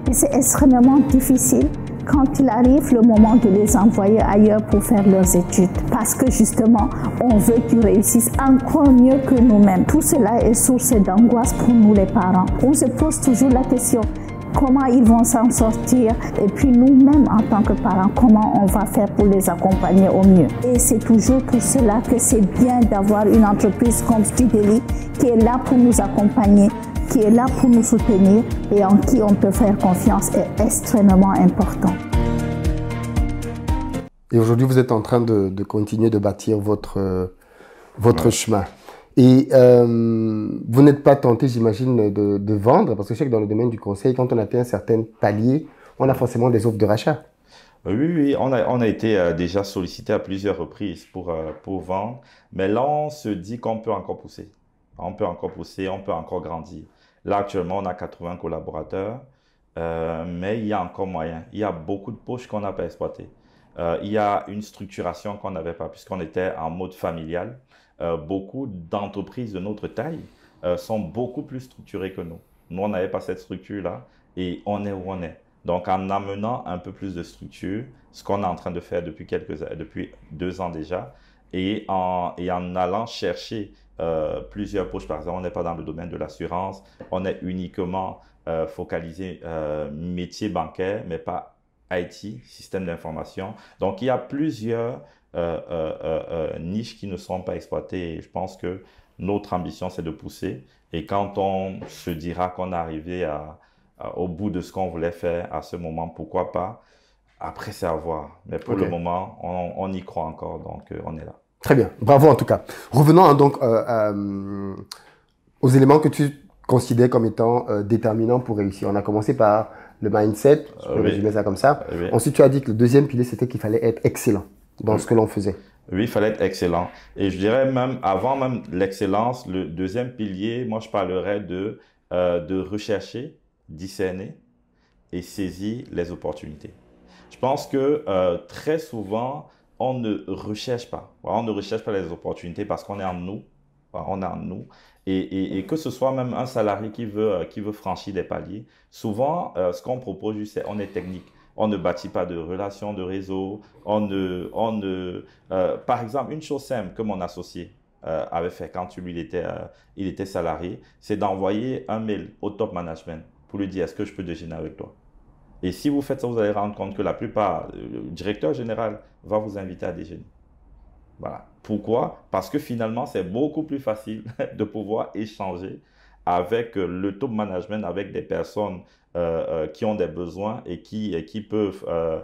Et c'est extrêmement difficile quand il arrive le moment de les envoyer ailleurs pour faire leurs études. Parce que justement, on veut qu'ils réussissent encore mieux que nous-mêmes. Tout cela est source d'angoisse pour nous les parents. On se pose toujours la question, comment ils vont s'en sortir et puis nous-mêmes en tant que parents, comment on va faire pour les accompagner au mieux. Et c'est toujours pour cela que c'est bien d'avoir une entreprise comme Studeli qui est là pour nous accompagner qui est là pour nous soutenir et en qui on peut faire confiance est extrêmement important. Et aujourd'hui, vous êtes en train de, continuer de bâtir votre, euh, votre chemin. Et euh, vous n'êtes pas tenté, j'imagine, de, vendre, parce que je sais que dans le domaine du conseil, quand on atteint un certain palier, on a forcément des offres de rachat. Euh, oui, oui, on a, été euh, déjà sollicité à plusieurs reprises pour, vendre, mais là, on se dit qu'on peut encore pousser. On peut encore pousser, on peut encore grandir. Là, actuellement, on a 80 collaborateurs, mais il y a encore moyen. Il y a beaucoup de poches qu'on n'a pas exploitées. il y a une structuration qu'on n'avait pas, puisqu'on était en mode familial. Euh, beaucoup d'entreprises de notre taille euh, sont beaucoup plus structurées que nous. Nous, on n'avait pas cette structure-là et on est où on est. Donc, en amenant un peu plus de structure, ce qu'on est en train de faire depuis, quelques, depuis deux ans déjà, et en, et en allant chercher euh, plusieurs poches, par exemple, on n'est pas dans le domaine de l'assurance, on est uniquement focalisé métier bancaire, mais pas IT, système d'information. Donc, il y a plusieurs euh, euh, euh, niches qui ne seront pas exploitées. Et je pense que notre ambition, c'est de pousser. Et quand on se dira qu'on est arrivé à, au bout de ce qu'on voulait faire à ce moment, pourquoi pas Après, c'est à voir. Mais pour le moment, on, y croit encore, donc on est là. Très bien, bravo en tout cas. Revenons hein, donc aux éléments que tu considères comme étant déterminants pour réussir. On a commencé par le mindset, je peux résumer ça comme ça. Ensuite, tu as dit que le deuxième pilier, c'était qu'il fallait être excellent dans ce que l'on faisait. Oui, il fallait être excellent. Et je dirais même, avant même l'excellence, le deuxième pilier, moi je parlerais de, euh, de rechercher, discerner et saisir les opportunités. Je pense que euh, très souvent, on ne recherche pas. On ne recherche pas les opportunités parce qu'on est en nous. On est en nous. Et, que ce soit même un salarié qui veut, euh, qui veut franchir des paliers, souvent, ce qu'on propose c'est on est technique on ne bâtit pas de relations, de réseau, on ne... On ne euh, par exemple, une chose simple que mon associé euh, avait fait quand il était, euh, il était salarié, c'est d'envoyer un mail au top management pour lui dire, est-ce que je peux déjeuner avec toi Et si vous faites ça, vous allez rendre compte que la plupart, le directeur général va vous inviter à déjeuner. Voilà. Pourquoi Parce que finalement, c'est beaucoup plus facile de pouvoir échanger avec le top management, avec des personnes euh, euh, qui ont des besoins et qui, et qui peuvent euh,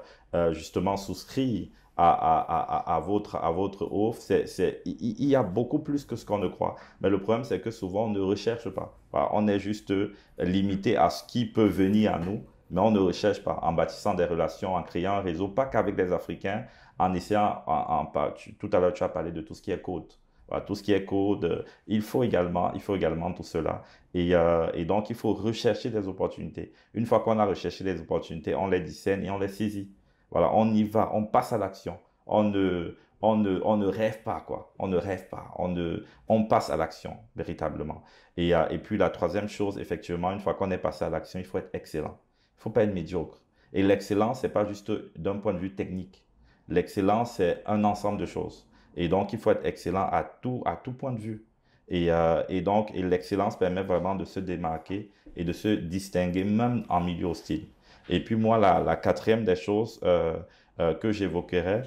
justement souscrire à, à, à, votre, à votre offre. C'est, il y a beaucoup plus que ce qu'on ne croit. Mais le problème, c'est que souvent, on ne recherche pas. On est juste limité à ce qui peut venir à nous, mais on ne recherche pas en bâtissant des relations, en créant un réseau, pas qu'avec des Africains, en essayant, en, tout à l'heure, tu as parlé de tout ce qui est côte tout ce qui est code. Euh, il faut également, il faut également tout cela. Euh, et, donc, il faut rechercher des opportunités. Une fois qu'on a recherché des opportunités, on les discerne et on les saisit. Voilà, on y va, on passe à l'action. On ne, on rêve pas, quoi. On ne rêve pas. On, on passe à l'action, véritablement. Et, euh, et puis, la troisième chose, effectivement, une fois qu'on est passé à l'action, il faut être excellent. Il ne faut pas être médiocre. Et l'excellence, ce n'est pas juste d'un point de vue technique. L'excellence, c'est un ensemble de choses. Et donc, il faut être excellent à tout, à tout point de vue. Et, euh, et donc, l'excellence permet vraiment de se démarquer et de se distinguer, même en milieu hostile. Et puis, moi, la, la quatrième des choses euh, euh, que j'évoquerai,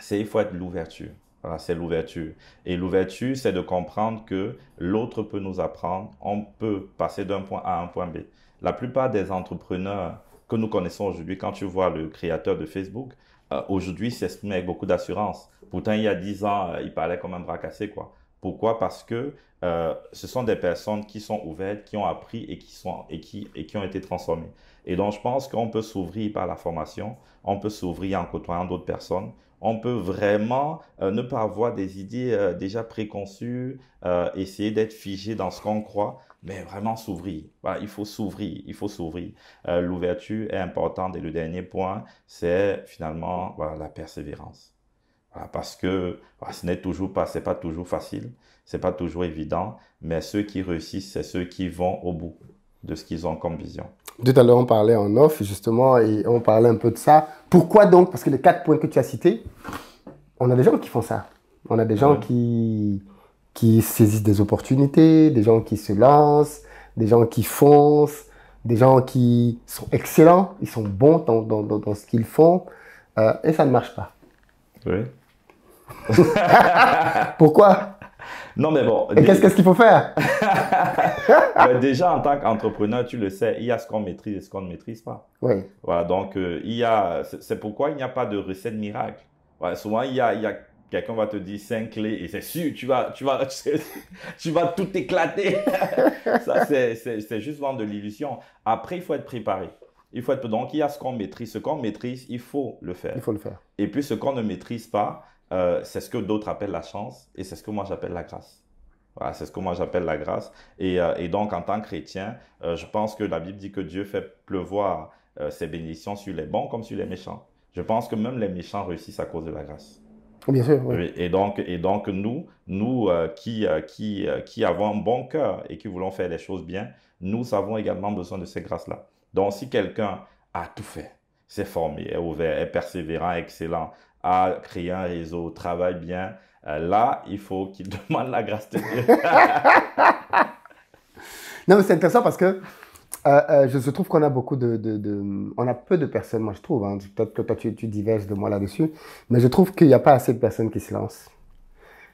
c'est il faut être l'ouverture. Voilà, c'est l'ouverture. Et l'ouverture, c'est de comprendre que l'autre peut nous apprendre. On peut passer d'un point A à un point B. La plupart des entrepreneurs que nous connaissons aujourd'hui, quand tu vois le créateur de Facebook, euh, aujourd'hui, aujourd'hui s'exprime avec beaucoup d'assurance. Pourtant, il y a 10 ans, euh, il parlait comme un bras cassé, quoi. Pourquoi Parce que euh, ce sont des personnes qui sont ouvertes, qui ont appris et qui, sont, et qui, et qui ont été transformées. Et donc, je pense qu'on peut s'ouvrir par la formation, on peut s'ouvrir en côtoyant d'autres personnes, on peut vraiment ne pas avoir des idées déjà préconçues, essayer d'être figé dans ce qu'on croit, mais vraiment s'ouvrir. il faut s'ouvrir, il faut s'ouvrir. Euh, l'ouverture est importante et le dernier point, c'est finalement la persévérance. parce que ce n'est toujours pas, c'est pas toujours facile, c'est pas toujours évident, mais ceux qui réussissent, c'est ceux qui vont au bout de ce qu'ils ont comme vision. Tout à l'heure, on parlait en off, justement, et on parlait un peu de ça. Pourquoi donc Parce que les quatre points que tu as cités, on a des gens qui font ça. On a des gens qui, qui saisissent des opportunités, des gens qui se lancent, des gens qui foncent, des gens qui sont excellents, ils sont bons dans, dans, dans ce qu'ils font, euh, et ça ne marche pas. Oui. Pourquoi non, mais bon. Et qu'est-ce qu'il faut faire Déjà, en tant qu'entrepreneur, tu le sais, il y a ce qu'on maîtrise et ce qu'on ne maîtrise pas. Oui. Voilà, donc, euh, il a, c'est pourquoi il n'y a pas de recette miracle. souvent, il il y a quelqu'un va te dire cinq clés et c'est sûr, tu vas, tu vas, tu vas tout éclater. ça, c'est juste vendre de l'illusion. Après, il faut être préparé. Il faut être, donc, il y a ce qu'on maîtrise. Ce qu'on maîtrise, il faut le faire. Il faut le faire. Et puis, ce qu'on ne maîtrise pas, euh, c'est ce que d'autres appellent la chance et c'est ce que moi j'appelle la grâce. Voilà, c'est ce que moi j'appelle la grâce. Et, euh, donc, en tant que chrétien, euh, je pense que la Bible dit que Dieu fait pleuvoir ses bénédictions sur les bons comme sur les méchants. Je pense que même les méchants réussissent à cause de la grâce. Bien sûr. Oui. Et donc, et donc nous, nous euh, qui, euh, qui, euh, qui avons un bon cœur et qui voulons faire les choses bien, nous avons également besoin de ces grâces-là. Donc, si quelqu'un a tout fait, s'est formé, est ouvert, est persévérant, excellent, a créé un réseau, travaille bien, là, il faut qu'il demande la grâce de Dieu. non, mais c'est intéressant parce que euh, euh, je, trouve qu'on a beaucoup de, On a peu de personnes, moi je trouve. Hein. Peut-être que toi tu, diverges de moi là-dessus. Mais je trouve qu'il n'y a pas assez de personnes qui se lancent.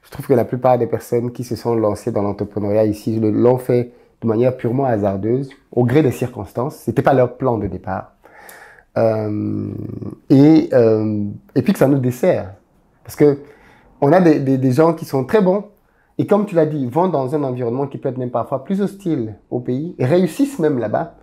Je trouve que la plupart des personnes qui se sont lancées dans l'entrepreneuriat ici l'ont fait de manière purement hasardeuse, au gré des circonstances. n'était pas leur plan de départ. Euh, et, puis que ça nous dessert. Parce que on a des gens qui sont très bons et comme tu l'as dit, ils vont dans un environnement qui peut être même parfois plus hostile au pays, et réussissent même là-bas,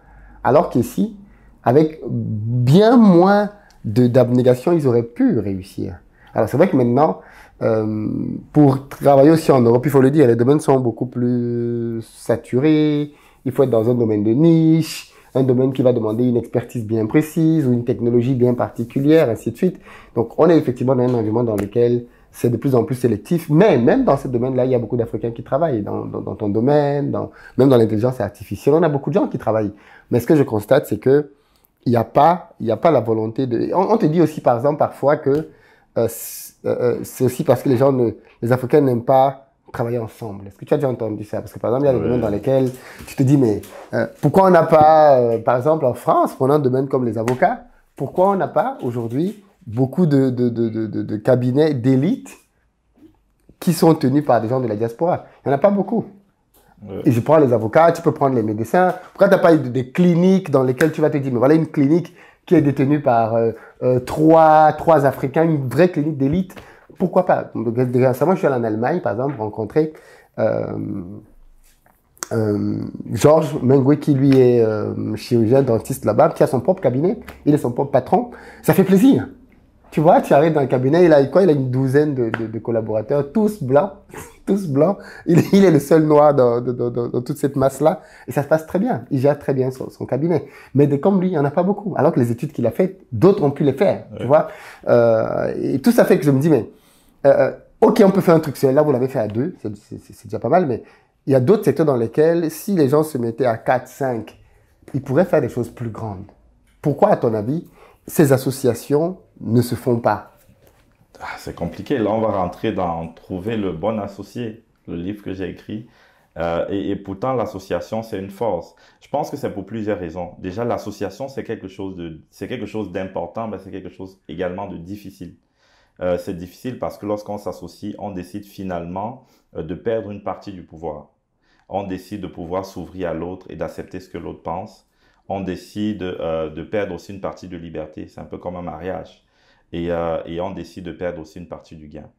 alors qu'ici, avec bien moins d'abnégation, ils auraient pu réussir. Alors c'est vrai que maintenant, euh, pour travailler aussi en Europe, il faut le dire, les domaines sont beaucoup plus saturés, il faut être dans un domaine de niche, un domaine qui va demander une expertise bien précise ou une technologie bien particulière, ainsi de suite. Donc on est effectivement dans un environnement dans lequel c'est de plus en plus sélectif. Mais même dans ce domaine-là, il y a beaucoup d'Africains qui travaillent, dans, dans, dans ton domaine, dans, même dans l'intelligence artificielle, on a beaucoup de gens qui travaillent. Mais ce que je constate, c'est que il n'y a pas, il n'y a pas la volonté de. On, te dit aussi, par exemple, parfois que euh, euh, euh, c'est aussi parce que les gens, ne, les Africains n'aiment pas travailler ensemble. Est-ce que tu as déjà entendu ça Parce que par exemple, il y a des domaines dans lesquels tu te dis, mais pourquoi on n'a pas, par exemple, en France, a un domaine comme les avocats, pourquoi on n'a pas aujourd'hui beaucoup de, cabinets d'élite qui sont tenus par des gens de la diaspora. Il n'y en a pas beaucoup. Et je prends les avocats, tu peux prendre les médecins. Pourquoi tu n'as pas des cliniques dans lesquelles tu vas te dire, mais voilà une clinique qui est détenue par euh, euh, trois, trois Africains, une vraie clinique d'élite Pourquoi pas Récemment, je suis allé en Allemagne, par exemple, rencontrer euh, Georges Mengwe, qui lui est chirurgien dentiste là-bas, qui a son propre cabinet, il est son propre patron. Ça fait plaisir. Tu vois, tu arrives dans un cabinet, il a quoi Il a une douzaine de, de, de collaborateurs, tous blancs, tous blancs. Il, il, est le seul noir dans, toute cette masse-là. Et ça se passe très bien. Il gère très bien son, son cabinet. Mais des comme lui, il n'y en a pas beaucoup. Alors que les études qu'il a faites, d'autres ont pu les faire. Tu vois euh, Et tout ça fait que je me dis, mais euh, euh ok, on peut faire un truc Là, vous l'avez fait à deux. C'est déjà pas mal. Mais il y a d'autres secteurs dans lesquels, si les gens se mettaient à 4, 5, ils pourraient faire des choses plus grandes. Pourquoi, à ton avis, ces associations ne se font pas ah, C'est compliqué. Là, on va rentrer dans trouver le bon associé, le livre que j'ai écrit. Euh, et, pourtant, l'association, c'est une force. Je pense que c'est pour plusieurs raisons. Déjà, l'association, c'est quelque chose d'important, mais c'est quelque chose également de difficile. Euh, c'est difficile parce que lorsqu'on s'associe, on décide finalement euh, de perdre une partie du pouvoir. On décide de pouvoir s'ouvrir à l'autre et d'accepter ce que l'autre pense. On décide de perdre aussi une partie de liberté. C'est un peu comme un mariage. Euh, et, on décide de perdre aussi une partie du gain.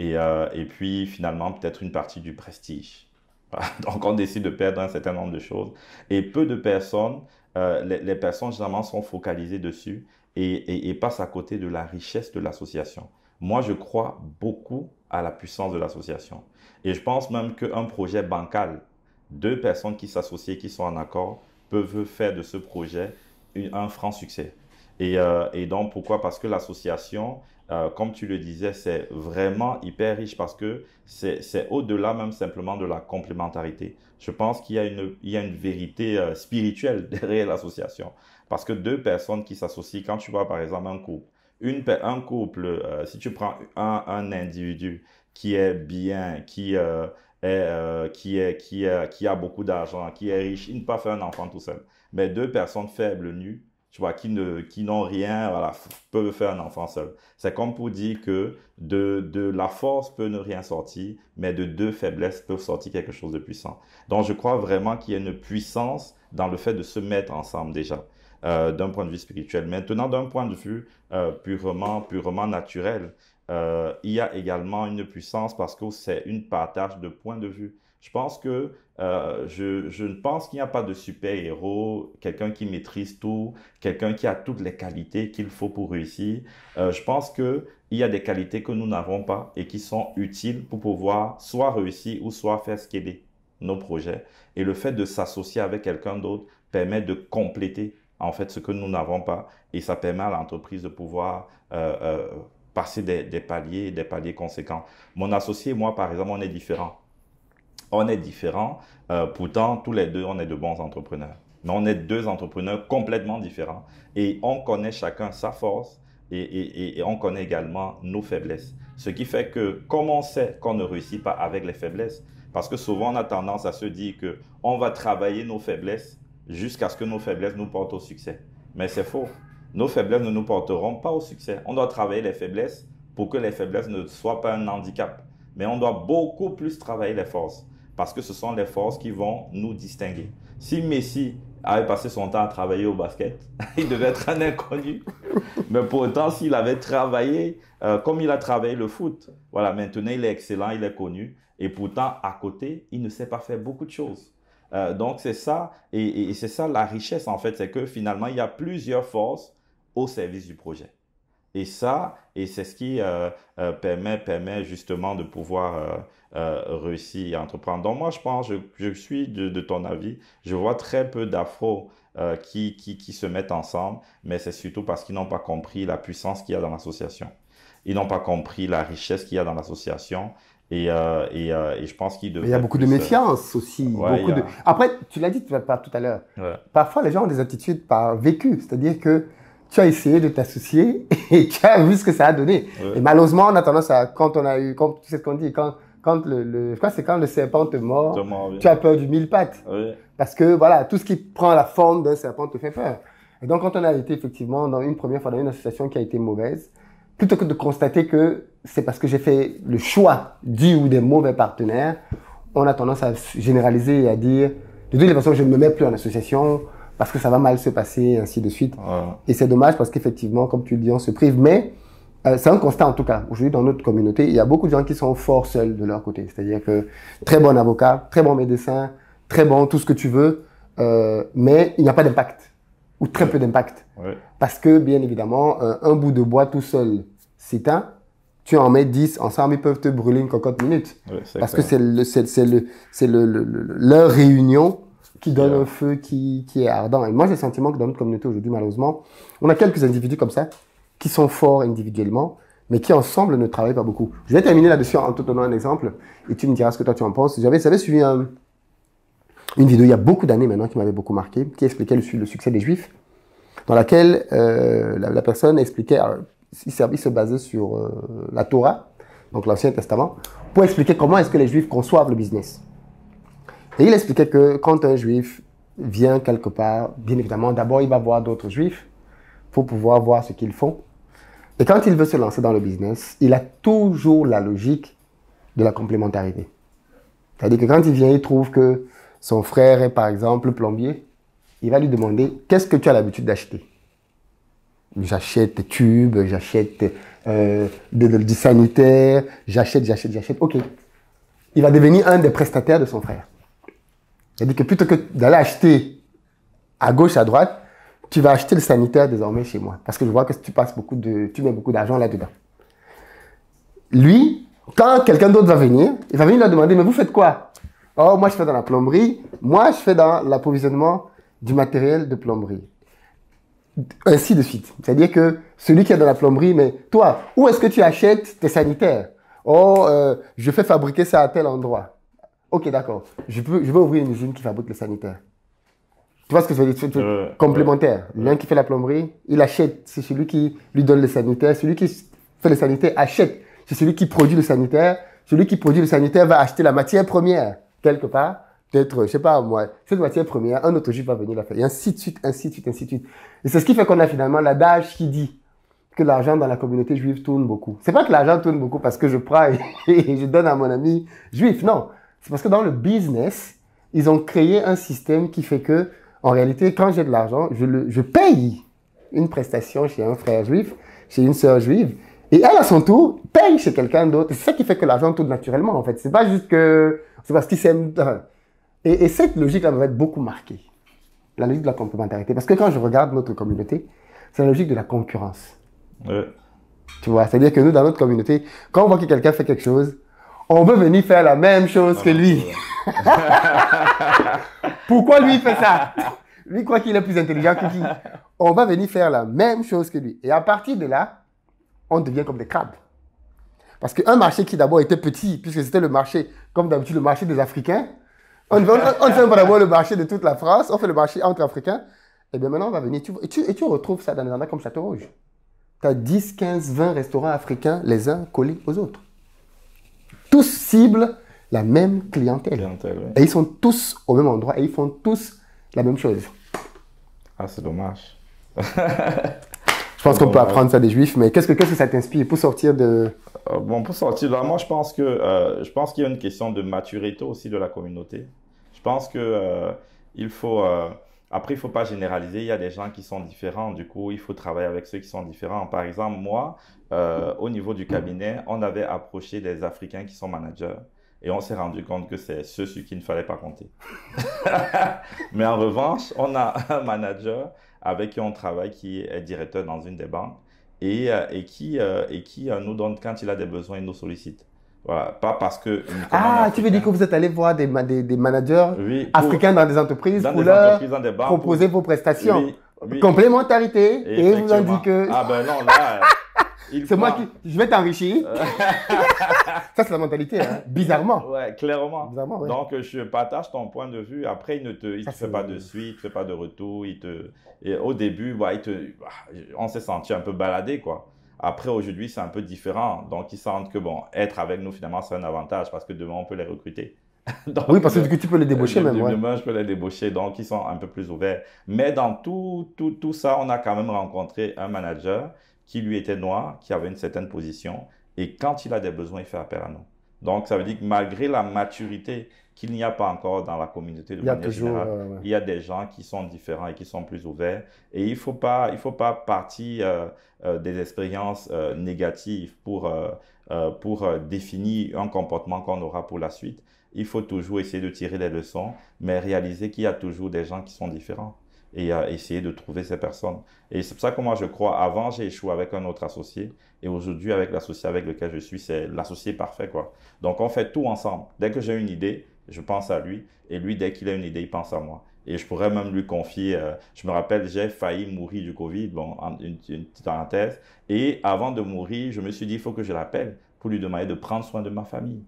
Euh, et, puis finalement, peut-être une partie du prestige. Donc on décide de perdre un certain nombre de choses. Et peu de personnes, euh, les, personnes généralement sont focalisées dessus et, et passent à côté de la richesse de l'association. Moi, je crois beaucoup à la puissance de l'association. Et je pense même qu'un projet bancal, deux personnes qui s'associent, qui sont en accord, peuvent faire de ce projet un franc succès. Euh, et, donc, pourquoi Parce que l'association, euh, comme tu le disais, c'est vraiment hyper riche parce que c'est au-delà même simplement de la complémentarité. Je pense qu'il y, a une vérité euh, spirituelle derrière l'association. Parce que deux personnes qui s'associent, quand tu vois par exemple un couple, un couple, si tu prends un, individu qui est bien, qui... qui, est, qui, qui a beaucoup d'argent, qui est riche, il ne peut pas faire un enfant tout seul. Mais deux personnes faibles, nues, tu vois, qui ne, qui n'ont rien, voilà, peuvent faire un enfant seul. C'est comme pour dire que de, de la force peut ne rien sortir, mais de deux faiblesses peut sortir quelque chose de puissant. Donc, je crois vraiment qu'il y a une puissance dans le fait de se mettre ensemble déjà. Euh, d'un point de vue spirituel. Maintenant, d'un point de vue euh, purement, purement naturel, euh, il y a également une puissance parce que c'est une partage de points de vue. Je pense que euh, je, je pense qu'il n'y a pas de super-héros, quelqu'un qui maîtrise tout, quelqu'un qui a toutes les qualités qu'il faut pour réussir. Euh, je pense que il y a des qualités que nous n'avons pas et qui sont utiles pour pouvoir soit réussir ou soit faire scaler nos projets. Et le fait de s'associer avec quelqu'un d'autre permet de compléter en fait ce que nous n'avons pas et ça permet à l'entreprise de pouvoir euh, passer des, paliers, des paliers conséquents. Mon associé et moi, par exemple, on est différents on est différents. Euh, pourtant, tous les deux, on est de bons entrepreneurs. Mais on est deux entrepreneurs complètement différents. Et on connaît chacun sa force et, on connaît également nos faiblesses. Ce qui fait que, comme on sait qu'on ne réussit pas avec les faiblesses, parce que souvent on a tendance à se dire que on va travailler nos faiblesses jusqu'à ce que nos faiblesses nous portent au succès. Mais c'est faux. Nos faiblesses ne nous porteront pas au succès. On doit travailler les faiblesses pour que les faiblesses ne soient pas un handicap. Mais on doit beaucoup plus travailler les forces. Parce que ce sont les forces qui vont nous distinguer. Si Messi avait passé son temps à travailler au basket, il devait être un inconnu. Mais pourtant, s'il avait travaillé euh, comme il a travaillé le foot, voilà, maintenant il est excellent, il est connu. Et pourtant, à côté, il ne sait pas faire beaucoup de choses. Euh, donc c'est ça, et c'est ça la richesse en fait, c'est que finalement, il y a plusieurs forces au service du projet. Et ça, et c'est ce qui euh, euh, permet, permet justement de pouvoir euh, réussir à entreprendre. Donc moi, je pense, je, suis de, ton avis, je vois très peu d'afro qui, qui, se mettent ensemble, mais c'est surtout parce qu'ils n'ont pas compris la puissance qu'il y a dans l'association. Ils n'ont pas compris la richesse qu'il y a dans l'association. Et, et, je pense qu'il devrait. Il y a beaucoup de méfiance aussi. Après, tu l'as dit tout à l'heure. Parfois, les gens ont des attitudes par vécu. C'est-à-dire que tu as essayé de t'associer et tu as vu ce que ça a donné. Et malheureusement, on a tendance à, quand on a eu, comme tu sais ce qu'on dit, quand, quand le, je crois c'est quand le serpent te mord, tu as peur du mille pattes. Parce que voilà, tout ce qui prend la forme d'un serpent te fait peur. Et donc, quand on a été effectivement dans une première fois dans une association qui a été mauvaise, plutôt que de constater que c'est parce que j'ai fait le choix du ou des mauvais partenaires, on a tendance à généraliser et à dire, de toutes façon, je ne me mets plus en association, parce que ça va mal se passer, ainsi de suite. Et c'est dommage parce qu'effectivement, comme tu le dis, on se prive. Mais euh, c'est un constat en tout cas. Aujourd'hui, dans notre communauté, il y a beaucoup de gens qui sont forts seuls de leur côté. C'est-à-dire que très bon avocat, très bon médecin, très bon tout ce que tu veux, euh, mais il n'y a pas d'impact ou très peu d'impact. Ouais. Parce que, bien évidemment, euh, un bout de bois tout seul s'éteint. Tu en mets 10 ensemble, ils peuvent te brûler une cocotte minute. Ouais, parce que c'est le, c'est, le, c'est le, le, le, leur réunion qui donne un feu qui, est ardent. Et moi, j'ai le sentiment que dans notre communauté aujourd'hui, malheureusement, on a quelques individus comme ça qui sont forts individuellement, mais qui ensemble ne travaillent pas beaucoup. Je vais terminer là-dessus en te donnant un exemple et tu me diras ce que toi tu en penses. J'avais, suivi une vidéo il y a beaucoup d'années maintenant qui m'avait beaucoup marqué, qui expliquait le, succès des Juifs, dans laquelle euh, la, personne expliquait, si il, se basait sur euh, la Torah, donc l'Ancien Testament, pour expliquer comment est-ce que les Juifs conçoivent le business. Et il expliquait que quand un juif vient quelque part, bien évidemment, d'abord il va voir d'autres juifs pour pouvoir voir ce qu'ils font. Et quand il veut se lancer dans le business, il a toujours la logique de la complémentarité. C'est-à-dire que quand il vient, il trouve que son frère est par exemple plombier, il va lui demander qu'est-ce que tu as l'habitude d'acheter J'achète des tubes, j'achète euh, du sanitaire, j'achète, j'achète, j'achète. Ok. Il va devenir un des prestataires de son frère. C'est-à-dire que plutôt que d'aller acheter à gauche, à droite, tu vas acheter le sanitaire désormais chez moi. Parce que je vois que tu passes beaucoup de, tu mets beaucoup d'argent là-dedans. Lui, quand quelqu'un d'autre va venir, il va venir lui demander, mais vous faites quoi? Oh, moi, je fais dans la plomberie. Moi, je fais dans l'approvisionnement du matériel de plomberie. Ainsi de suite. C'est-à-dire que celui qui est dans la plomberie, mais toi, où est-ce que tu achètes tes sanitaires? Oh, euh, je fais fabriquer ça à tel endroit. Ok, d'accord. Je, peux, je vais ouvrir une usine qui fabrique le sanitaire. Tu vois ce que je veux dire Complémentaire. L'un qui fait la plomberie, il achète. C'est celui qui lui donne le sanitaire. Celui qui fait le sanitaire achète. C'est celui qui produit le sanitaire. Celui qui produit le sanitaire va acheter la matière première, quelque part. Peut-être, je sais pas moi, cette matière première, un autre juif va venir la faire. Et ainsi de suite, ainsi de suite, ainsi de suite. Et c'est ce qui fait qu'on a finalement l'adage qui dit que l'argent dans la communauté juive tourne beaucoup. C'est pas que l'argent tourne beaucoup parce que je prends et je donne à mon ami juif. Non. C'est parce que dans le business, ils ont créé un système qui fait que, en réalité, quand j'ai de l'argent, je, paye une prestation chez un frère juif, chez une sœur juive, et elle, à son tour, paye chez quelqu'un d'autre. C'est ça qui fait que l'argent tourne naturellement, en fait. C'est pas juste que, c'est parce qu'ils s'aiment. Et, et, cette logique-là va être beaucoup marquée. La logique de la complémentarité. Parce que quand je regarde notre communauté, c'est la logique de la concurrence. Tu vois, c'est-à-dire que nous, dans notre communauté, quand on voit que quelqu'un fait quelque chose, on veut venir faire la même chose que lui. Ah, Pourquoi lui fait ça Lui croit qu'il est plus intelligent que lui. On va venir faire la même chose que lui. Et à partir de là, on devient comme des crabes. Parce qu'un marché qui d'abord était petit, puisque c'était le marché, comme d'habitude, le marché des Africains, on ne fait pas d'abord le marché de toute la France, on fait le marché entre Africains. Et eh bien maintenant, on va venir. et, tu, retrouves ça dans les endroits comme Château Rouge. Tu as 10, 15, 20 restaurants africains, les uns collés aux autres tous ciblent la même clientèle. Et ils sont tous au même endroit et ils font tous la même chose. Ah, c'est dommage. je pense qu'on peut apprendre ça des juifs, mais qu'est-ce que, qu'est-ce que ça t'inspire pour sortir de... Euh, bon, pour sortir moi, je pense, que, euh, je pense qu'il y a une question de maturité aussi de la communauté. Je pense que euh, il faut... Après, il ne faut pas généraliser, il y a des gens qui sont différents, du coup, il faut travailler avec ceux qui sont différents. Par exemple, moi, euh, au niveau du cabinet, on avait approché des Africains qui sont managers. Et on s'est rendu compte que c'est ceux ci qui ne fallait pas compter. Mais en revanche, on a un manager avec qui on travaille qui est directeur dans une des banques et, qui, euh, et qui euh, nous donne, quand il a des besoins, il nous sollicite pas parce que. Ah, tu veux dire que vous êtes allé voir des, des, managers africains dans des entreprises dans pour leur proposer vos prestations. Complémentarité. Et, vous en dit que. Ah ben non, là. c'est moi qui. Je vais t'enrichir. Euh. Ça, c'est la mentalité, hein. bizarrement. Ouais, clairement. Donc, je partage ton point de vue. Après, il ne te, il fait pas de suite, il ne fait pas de retour. Il te... au début, bah, bah, on s'est senti un peu baladé, quoi. Après, aujourd'hui, c'est un peu différent. Donc, ils sentent que, bon, être avec nous, finalement, c'est un avantage parce que demain, on peut les recruter. oui, parce que tu peux les euh, débaucher même. Demain, je peux les débaucher. Donc, ils sont un peu plus ouverts. Mais dans tout ça, on a quand même rencontré un manager qui, lui, était noir, qui avait une certaine position. Et quand il a des besoins, il fait appel à nous. Donc, ça veut dire que malgré la maturité qu'il n'y a pas encore dans la communauté de il manière toujours, générale. Il y a des gens qui sont différents et qui sont plus ouverts. Et il ne faut pas, il faut pas partir euh, euh, des expériences euh, négatives pour, pour définir un comportement qu'on aura pour la suite. Il faut toujours essayer de tirer des leçons, mais réaliser qu'il y a toujours des gens qui sont différents et essayer de trouver ces personnes. Et c'est pour ça que moi, je crois, avant, j'ai échoué avec un autre associé. Et aujourd'hui, avec l'associé avec lequel je suis, c'est l'associé parfait, quoi. Donc, on fait tout ensemble. Dès que j'ai une idée, je pense à lui. Et lui, dès qu'il a une idée, il pense à moi. Et je pourrais même lui confier, euh, je me rappelle, j'ai failli mourir du Covid, bon, une, petite parenthèse. Et avant de mourir, je me suis dit, il faut que je l'appelle pour lui demander de prendre soin de ma famille.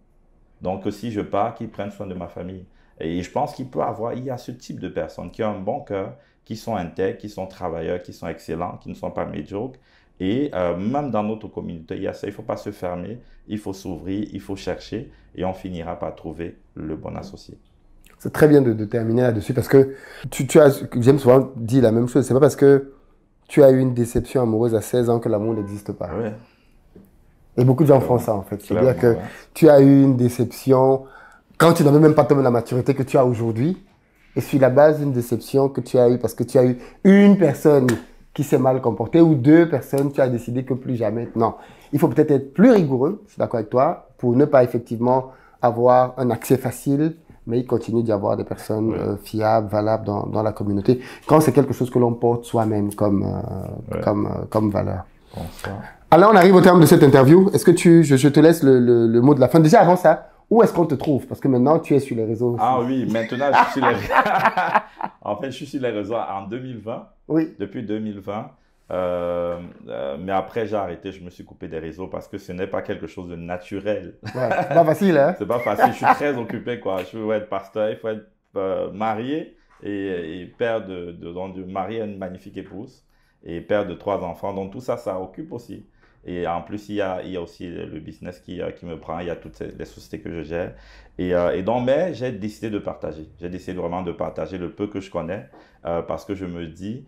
Donc, si je pars, qu'il prenne soin de ma famille. Et je pense qu'il peut avoir, il y a ce type de personnes qui ont un bon cœur, qui sont intègres, qui sont travailleurs, qui sont excellents, qui ne sont pas médiocres, et euh, même dans notre communauté, il y a ça. Il ne faut pas se fermer, il faut s'ouvrir, il faut chercher et on finira par trouver le bon associé. C'est très bien de, terminer là-dessus parce que tu, as, j'aime souvent dire la même chose. C'est pas parce que tu as eu une déception amoureuse à 16 ans que l'amour n'existe pas. Et beaucoup de gens font ça en fait. C'est-à-dire que tu as eu une déception quand tu n'avais même pas la maturité que tu as aujourd'hui et sur la base d'une déception que tu as eue parce que tu as eu une personne qui s'est mal comporté ou deux personnes, tu as décidé que plus jamais. Non. Il faut peut-être être plus rigoureux, je suis d'accord avec toi, pour ne pas effectivement avoir un accès facile, mais il continue d'y avoir des personnes euh, fiables, valables dans, dans, la communauté, quand c'est quelque chose que l'on porte soi-même comme, euh, comme, euh, comme valeur. Alors, on arrive au terme de cette interview. Est-ce que tu, je, te laisse le, le mot de la fin. Déjà, avant ça, où est-ce qu'on te trouve Parce que maintenant, tu es sur les réseaux. Aussi. Ah oui, maintenant, je suis sur les réseaux. en fait, je suis sur les réseaux en 2020. Oui. Depuis 2020. Euh, euh, mais après, j'ai arrêté, je me suis coupé des réseaux parce que ce n'est pas quelque chose de naturel. c'est pas facile, hein? c'est pas facile, je suis très occupé, quoi. Je veux être pasteur, il faut être euh, marié et, père de, de, donc, marié à une magnifique épouse et père de trois enfants. Donc, tout ça, ça occupe aussi. Et en plus, il y a, aussi le business euh, qui, me prend, il y a toutes les sociétés que je gère. Et, euh, et dans j'ai décidé de partager. J'ai décidé vraiment de partager le peu que je connais euh, parce que je me dis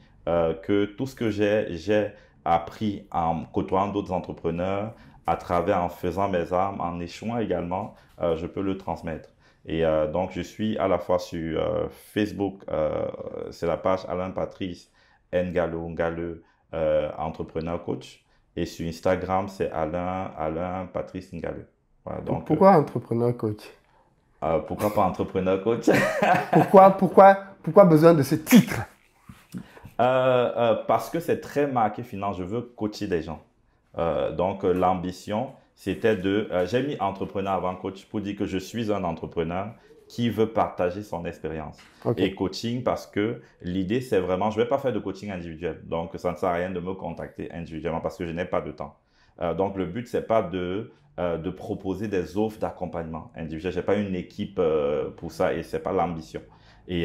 que tout ce que j'ai, j'ai appris en côtoyant d'autres entrepreneurs, à travers, en faisant mes armes, en échouant également, je peux le transmettre. Et donc, je suis à la fois sur Facebook, c'est la page Alain Patrice Ngalo Ngale, entrepreneur coach. Et sur Instagram, c'est Alain, Alain Patrice Ngalé. donc, pourquoi euh, entrepreneur coach euh, Pourquoi pas entrepreneur coach pourquoi, pourquoi, pourquoi besoin de ce titre euh, Parce que c'est très marqué finalement, Je veux coacher des gens. donc, l'ambition, c'était de... J'ai mis entrepreneur avant coach pour dire que je suis un entrepreneur qui veut partager son expérience. Et coaching parce que l'idée, c'est vraiment, je ne vais pas faire de coaching individuel. Donc, ça ne sert à rien de me contacter individuellement parce que je n'ai pas de temps. Euh, donc, le but, c'est pas de, euh, de proposer des offres d'accompagnement individuel. Je n'ai pas une équipe euh, pour ça et ce n'est pas l'ambition. Et,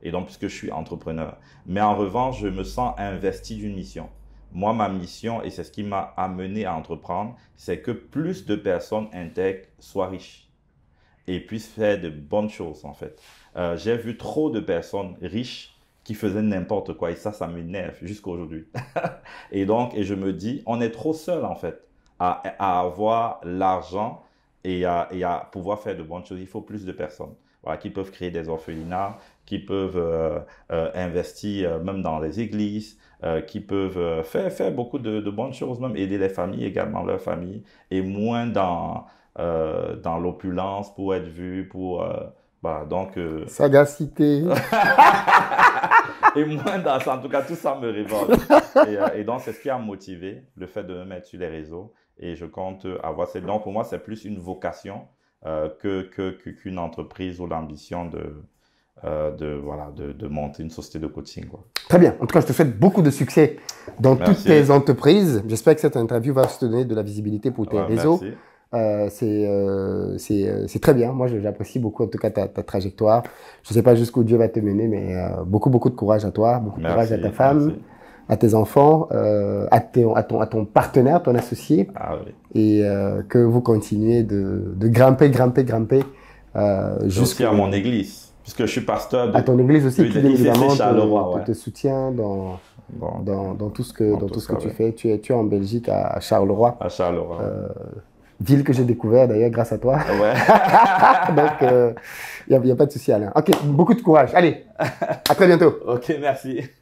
et donc, puisque je suis entrepreneur. Mais en revanche, je me sens investi d'une mission. Moi, ma mission, et c'est ce qui m'a amené à entreprendre, c'est que plus de personnes intègrent soient riches et puisse faire de bonnes choses, en fait. Euh, j'ai vu trop de personnes riches qui faisaient n'importe quoi, et ça, ça m'énerve jusqu'à aujourd'hui. et donc, et je me dis, on est trop seul, en fait, à, à avoir l'argent et à, pouvoir faire de bonnes choses. Il faut plus de personnes. Voilà, qui peuvent créer des orphelinats, qui peuvent euh, euh, investir même dans les églises, qui peuvent faire, faire beaucoup de, de, bonnes choses, même aider les familles également, leurs familles, et moins dans, euh, dans l'opulence pour être vu, pour... Euh, bah, donc... Euh, Sagacité. et moins dans En tout cas, tout ça me révolte. Et, donc, c'est ce qui a motivé le fait de me mettre sur les réseaux. Et je compte avoir... donc, pour moi, c'est plus une vocation que, qu'une entreprise ou l'ambition de... de, voilà, de, de, monter une société de coaching. Très bien. En tout cas, je te souhaite beaucoup de succès dans toutes tes entreprises. J'espère que cette interview va se donner de la visibilité pour tes réseaux. Merci. Euh, c'est euh, euh, c'est très bien. Moi, j'apprécie beaucoup, en tout cas, ta, ta trajectoire. Je ne sais pas jusqu'où Dieu va te mener, mais beaucoup, beaucoup de courage à toi, beaucoup de courage à ta femme, à tes enfants, à, à, ton, à ton partenaire, ton associé. Ah Et que vous continuez de, grimper, grimper, grimper. jusqu'à mon église. Puisque je suis pasteur de, à ton église aussi, évidemment te, ouais. te, soutient dans, dans, dans, tout ce que, dans, tout, ce que, tu fais. Tu es, tu es en Belgique à, Charleroi. À Charleroi. Ville que j'ai découvert d'ailleurs grâce à toi. Ah ouais. Donc, il euh, n'y a, a, pas de souci, Alain. Ok, beaucoup de courage. Allez, à très bientôt. Ok, merci.